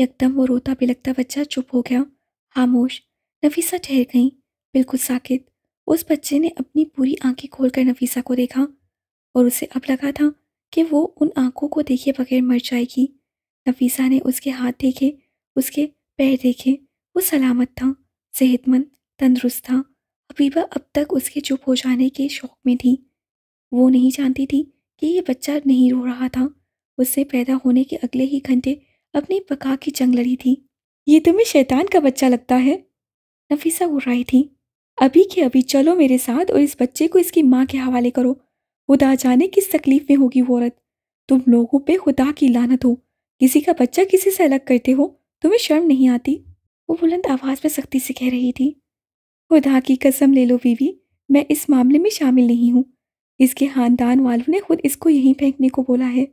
यकदम वो रोता बिलकता बच्चा चुप हो गया खामोश नफीसा ठहर गई बिल्कुल साकित उस बच्चे ने अपनी पूरी आंखें खोलकर नफीसा को देखा और उसे अब लगा था कि वो उन आंखों को देखे बगैर मर जाएगी नफीसा ने उसके हाथ देखे उसके पैर देखे वो सलामत था सेहतमंद तंदुरुस्त था हबीबा अब तक उसके चुप हो जाने के शौक में थी वो नहीं जानती थी कि ये बच्चा नहीं रो रहा था उससे पैदा होने के अगले ही घंटे अपनी पका की जंग लड़ी थी ये तुम्हें शैतान का बच्चा लगता है नफीसा उर्राई थी अभी के अभी चलो मेरे साथ और इस बच्चे को इसकी माँ के हवाले करो खुदा जाने किस तकलीफ में होगी वो औरत तुम लोगों पे खुदा की लानत हो किसी का बच्चा किसी से अलग करते हो तुम्हें शर्म नहीं आती वो बुलंद आवाज़ में सख्ती से कह रही थी खुदा की कसम ले लो बीवी मैं इस मामले में शामिल नहीं हूँ इसके खानदान वालों ने खुद इसको यहीं फेंकने को बोला है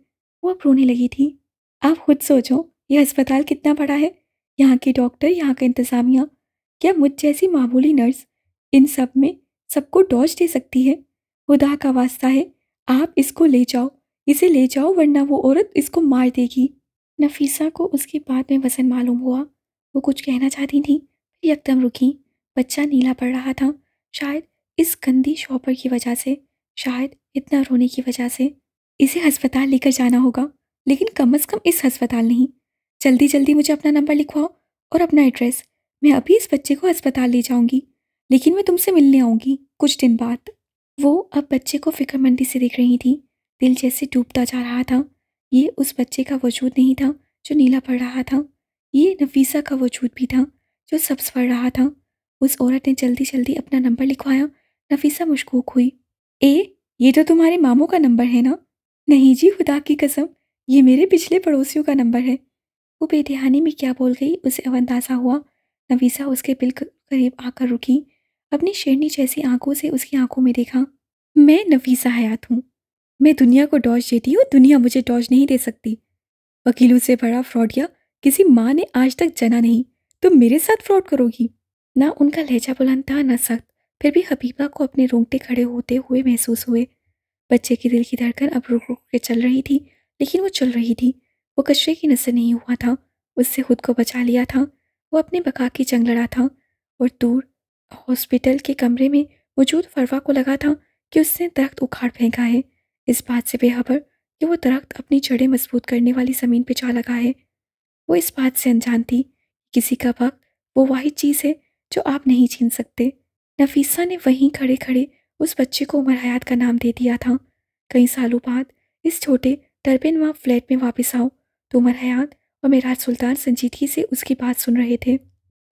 वो अब रोने लगी थी आप खुद सोचो यह अस्पताल कितना बड़ा है यहाँ के डॉक्टर यहाँ का इंतज़ामिया क्या मुझ जैसी मामूली नर्स इन सब में सबको डॉज दे सकती है खुदा का वास्ता है आप इसको ले जाओ इसे ले जाओ वरना वो औरत इसको मार देगी नफीसा को उसकी बात में वजन मालूम हुआ वो कुछ कहना चाहती थी फिर यकदम रुकी बच्चा नीला पड़ रहा था शायद इस गंदी शॉपर की वजह से शायद इतना रोने की वजह से इसे हस्पताल लेकर जाना होगा लेकिन कम अज़ कम इस हस्पताल नहीं जल्दी जल्दी मुझे अपना नंबर लिखवाओ और अपना एड्रेस मैं अभी इस बच्चे को अस्पताल ले जाऊंगी लेकिन मैं तुमसे मिलने आऊँगी कुछ दिन बाद वो अब बच्चे को फिक्रमंदी से देख रही थी दिल जैसे डूबता जा रहा था ये उस बच्चे का वजूद नहीं था जो नीला पढ़ रहा था ये नफीसा का वजूद भी था जो सब्स पढ़ रहा था उस औरत ने जल्दी जल्दी अपना नंबर लिखवाया नफीसा मशकूक हुई ए ये तो तुम्हारे मामों का नंबर है ना नहीं जी खुदा की कसम ये मेरे पिछले पड़ोसियों का नंबर है वो बेदहानी में क्या बोल गई उसे अब अंदाज़ा हुआ नफीसा उसके बिल्कुल करीब आकर रुकी अपनी शेरनी जैसी आंखों से उसकी आंखों में देखा मैं नफीसा हयात हूँ मैं दुनिया को टॉर्च देती हूँ दुनिया मुझे टॉर्च नहीं दे सकती वकीलों से बड़ा फ्रॉडिया किसी माँ ने आज तक जना नहीं तुम तो मेरे साथ फ्रॉड करोगी ना उनका लहजा बुलंद था ना सख्त फिर भी हबीबा को अपने रोंगटे खड़े होते हुए महसूस हुए बच्चे के दिल की धड़कन अब रुक रुक के चल रही थी लेकिन वो चल रही थी वो कचरे की नजर नहीं हुआ था उससे खुद को बचा लिया था वो अपने बका की जंग लड़ा था और दूर हॉस्पिटल के कमरे में मौजूद फरवा को लगा था कि उसने दरख्त उखाड़ फेंका है इस बात से बेखबर कि वो दरख्त अपनी जड़ें मजबूत करने वाली ज़मीन पे जा लगा है वो इस बात से अनजान थी किसी का वक्त वो वाहिद चीज़ है जो आप नहीं छीन सकते नफीसा ने वहीं खड़े खड़े उस बच्चे को उमर हयात का नाम दे दिया था कई सालों बाद इस छोटे टर्बिनवा फ्लैट में वापस आओ तो उमर हयात और मेराज सुल्तान संजीदगी से उसकी बात सुन रहे थे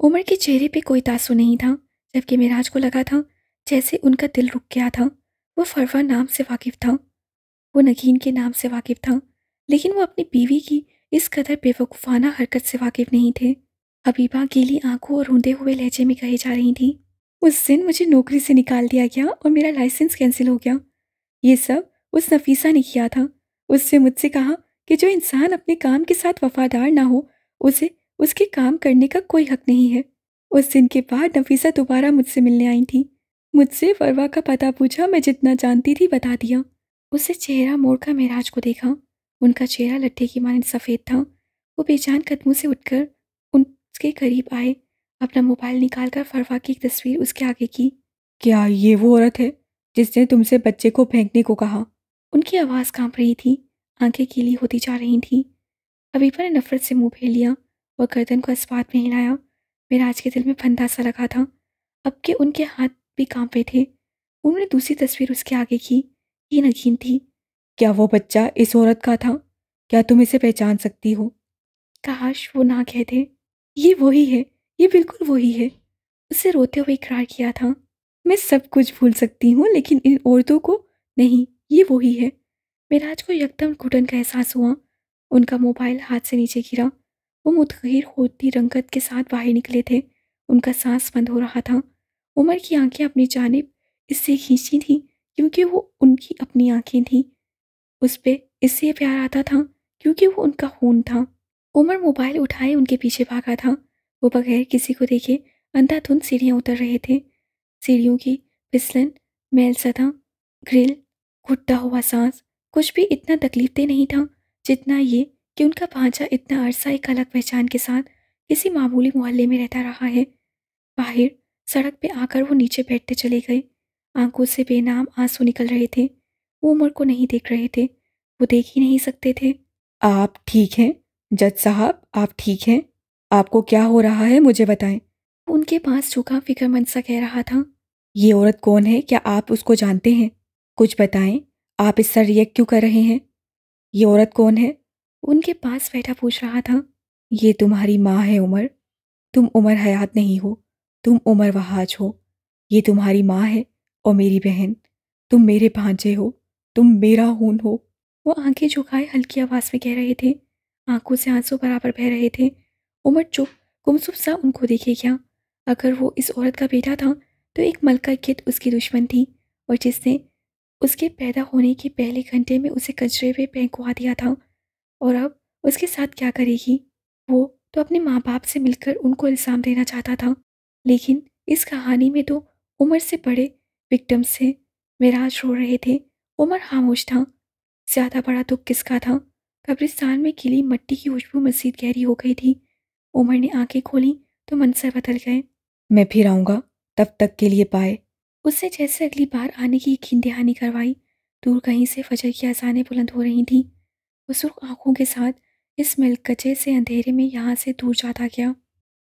उमर के चेहरे पे कोई तासु नहीं था जबकि मेराज को लगा था जैसे उनका दिल रुक गया था वो फरवा नाम से वाकिफ था वो नगीन के नाम से वाकिफ था लेकिन वो अपनी बीवी की इस कदर बेवकूफ़ाना हरकत से वाकिफ नहीं थे हबीबा गीली आंखों और रोंदे हुए लहजे में कही जा रही थी उस दिन मुझे नौकरी से निकाल दिया गया और मेरा लाइसेंस कैंसिल हो गया ये सब उस नफीसा ने किया था उससे मुझसे कहा कि जो इंसान अपने काम के साथ वफादार ना हो उसे उसके काम करने का कोई हक नहीं है उस दिन के बाद नफीसा दोबारा मुझसे मिलने आई थी मुझसे फरवा का पता पूछा मैं जितना जानती थी बता दिया उससे चेहरा मोड़कर महराज को देखा उनका चेहरा लट्ठे की माने सफ़ेद था वो बेचान कदमों से उठकर उसके करीब आए अपना मोबाइल निकाल कर फरवा की एक तस्वीर उसके आगे की क्या ये वो औरत है जिसने तुमसे बच्चे को फेंकने को कहा उनकी आवाज़ कांप रही थी आंखें कीली होती जा रही थीं अबीबा ने नफरत से मुंह फेर लिया और गर्दन को इस्पात में हिलाया महराज के दिल में फंदा सा लगा था अब के उनके हाथ भी कांपे थे उन्होंने दूसरी तस्वीर उसके आगे की की नगीन थी क्या वो बच्चा इस औरत का था क्या तुम इसे पहचान सकती हो काश वो ना कहते ये वही है ये बिल्कुल वही है उसे रोते हुए इकरार किया था मैं सब कुछ भूल सकती हूँ लेकिन इन औरतों को नहीं ये वही है मेराज को यकदम घुटन का एहसास हुआ उनका मोबाइल हाथ से नीचे गिरा वो मुतगिर होती रंगत के साथ बाहर निकले थे उनका सांस बंद हो रहा था उमर की आंखें अपनी जानब इससे खींची थी क्योंकि वो उनकी अपनी आंखें थीं उस पर इससे प्यार आता था क्योंकि वो उनका खून था उमर मोबाइल उठाए उनके पीछे भागा था वो बगैर किसी को देखे अंधाधुंध सीढ़ियाँ उतर रहे थे सीढ़ियों की फिसलन मैल सदा ग्रिल घुटता हुआ सांस कुछ भी इतना तकलीफ दे नहीं था जितना ये कि उनका भांजा इतना अरसा एक अलग पहचान के साथ किसी मामूली मोहल्ले में रहता रहा है बाहर सड़क पे आकर वो नीचे बैठते चले गए आंखों से बेनाम आंसू निकल रहे थे वो उमर को नहीं देख रहे थे वो देख ही नहीं सकते थे आप ठीक हैं जज साहब आप ठीक हैं आपको क्या हो रहा है मुझे बताएं उनके पास झुका फिक्रमंद सा कह रहा था ये औरत कौन है क्या आप उसको जानते हैं कुछ बताएं आप इस सर रिएक्ट क्यों कर रहे हैं ये औरत कौन है उनके पास बैठा पूछ रहा था ये तुम्हारी माँ है उमर तुम उमर हयात नहीं हो तुम उमर वहाज हो ये तुम्हारी माँ है और मेरी बहन तुम मेरे भांजे हो तुम मेरा हून हो वो आंखें झुकाए हल्की आवाज़ में कह रहे थे आंखों से आंसू बराबर बह रहे थे उमर चुप गुमसुप सा उनको देखे क्या अगर वो इस औरत का बेटा था तो एक मलका गिद उसकी दुश्मन थी और जिसने उसके पैदा होने के पहले घंटे में उसे कचरे में फेंकवा दिया था और अब उसके साथ क्या करेगी वो तो अपने माँ बाप से मिलकर उनको इल्ज़ाम देना चाहता था लेकिन इस कहानी में तो उम्र से बड़े विक्टिम से मिराज रो रहे थे उमर खामोश था ज़्यादा बड़ा दुख किसका था कब्रिस्तान में खिली मट्टी की खुशबू मस्जिद गहरी हो गई थी उमर ने आंखें खोली तो मंसर बदल गए मैं फिर आऊंगा तब तक के लिए पाए उससे जैसे अगली बार आने की यकीन दहानी करवाई दूर कहीं से फजर की आसानें बुलंद हो रही थी बुजुर्ग आंखों के साथ इस मिलकचे से अंधेरे में यहाँ से दूर जाता गया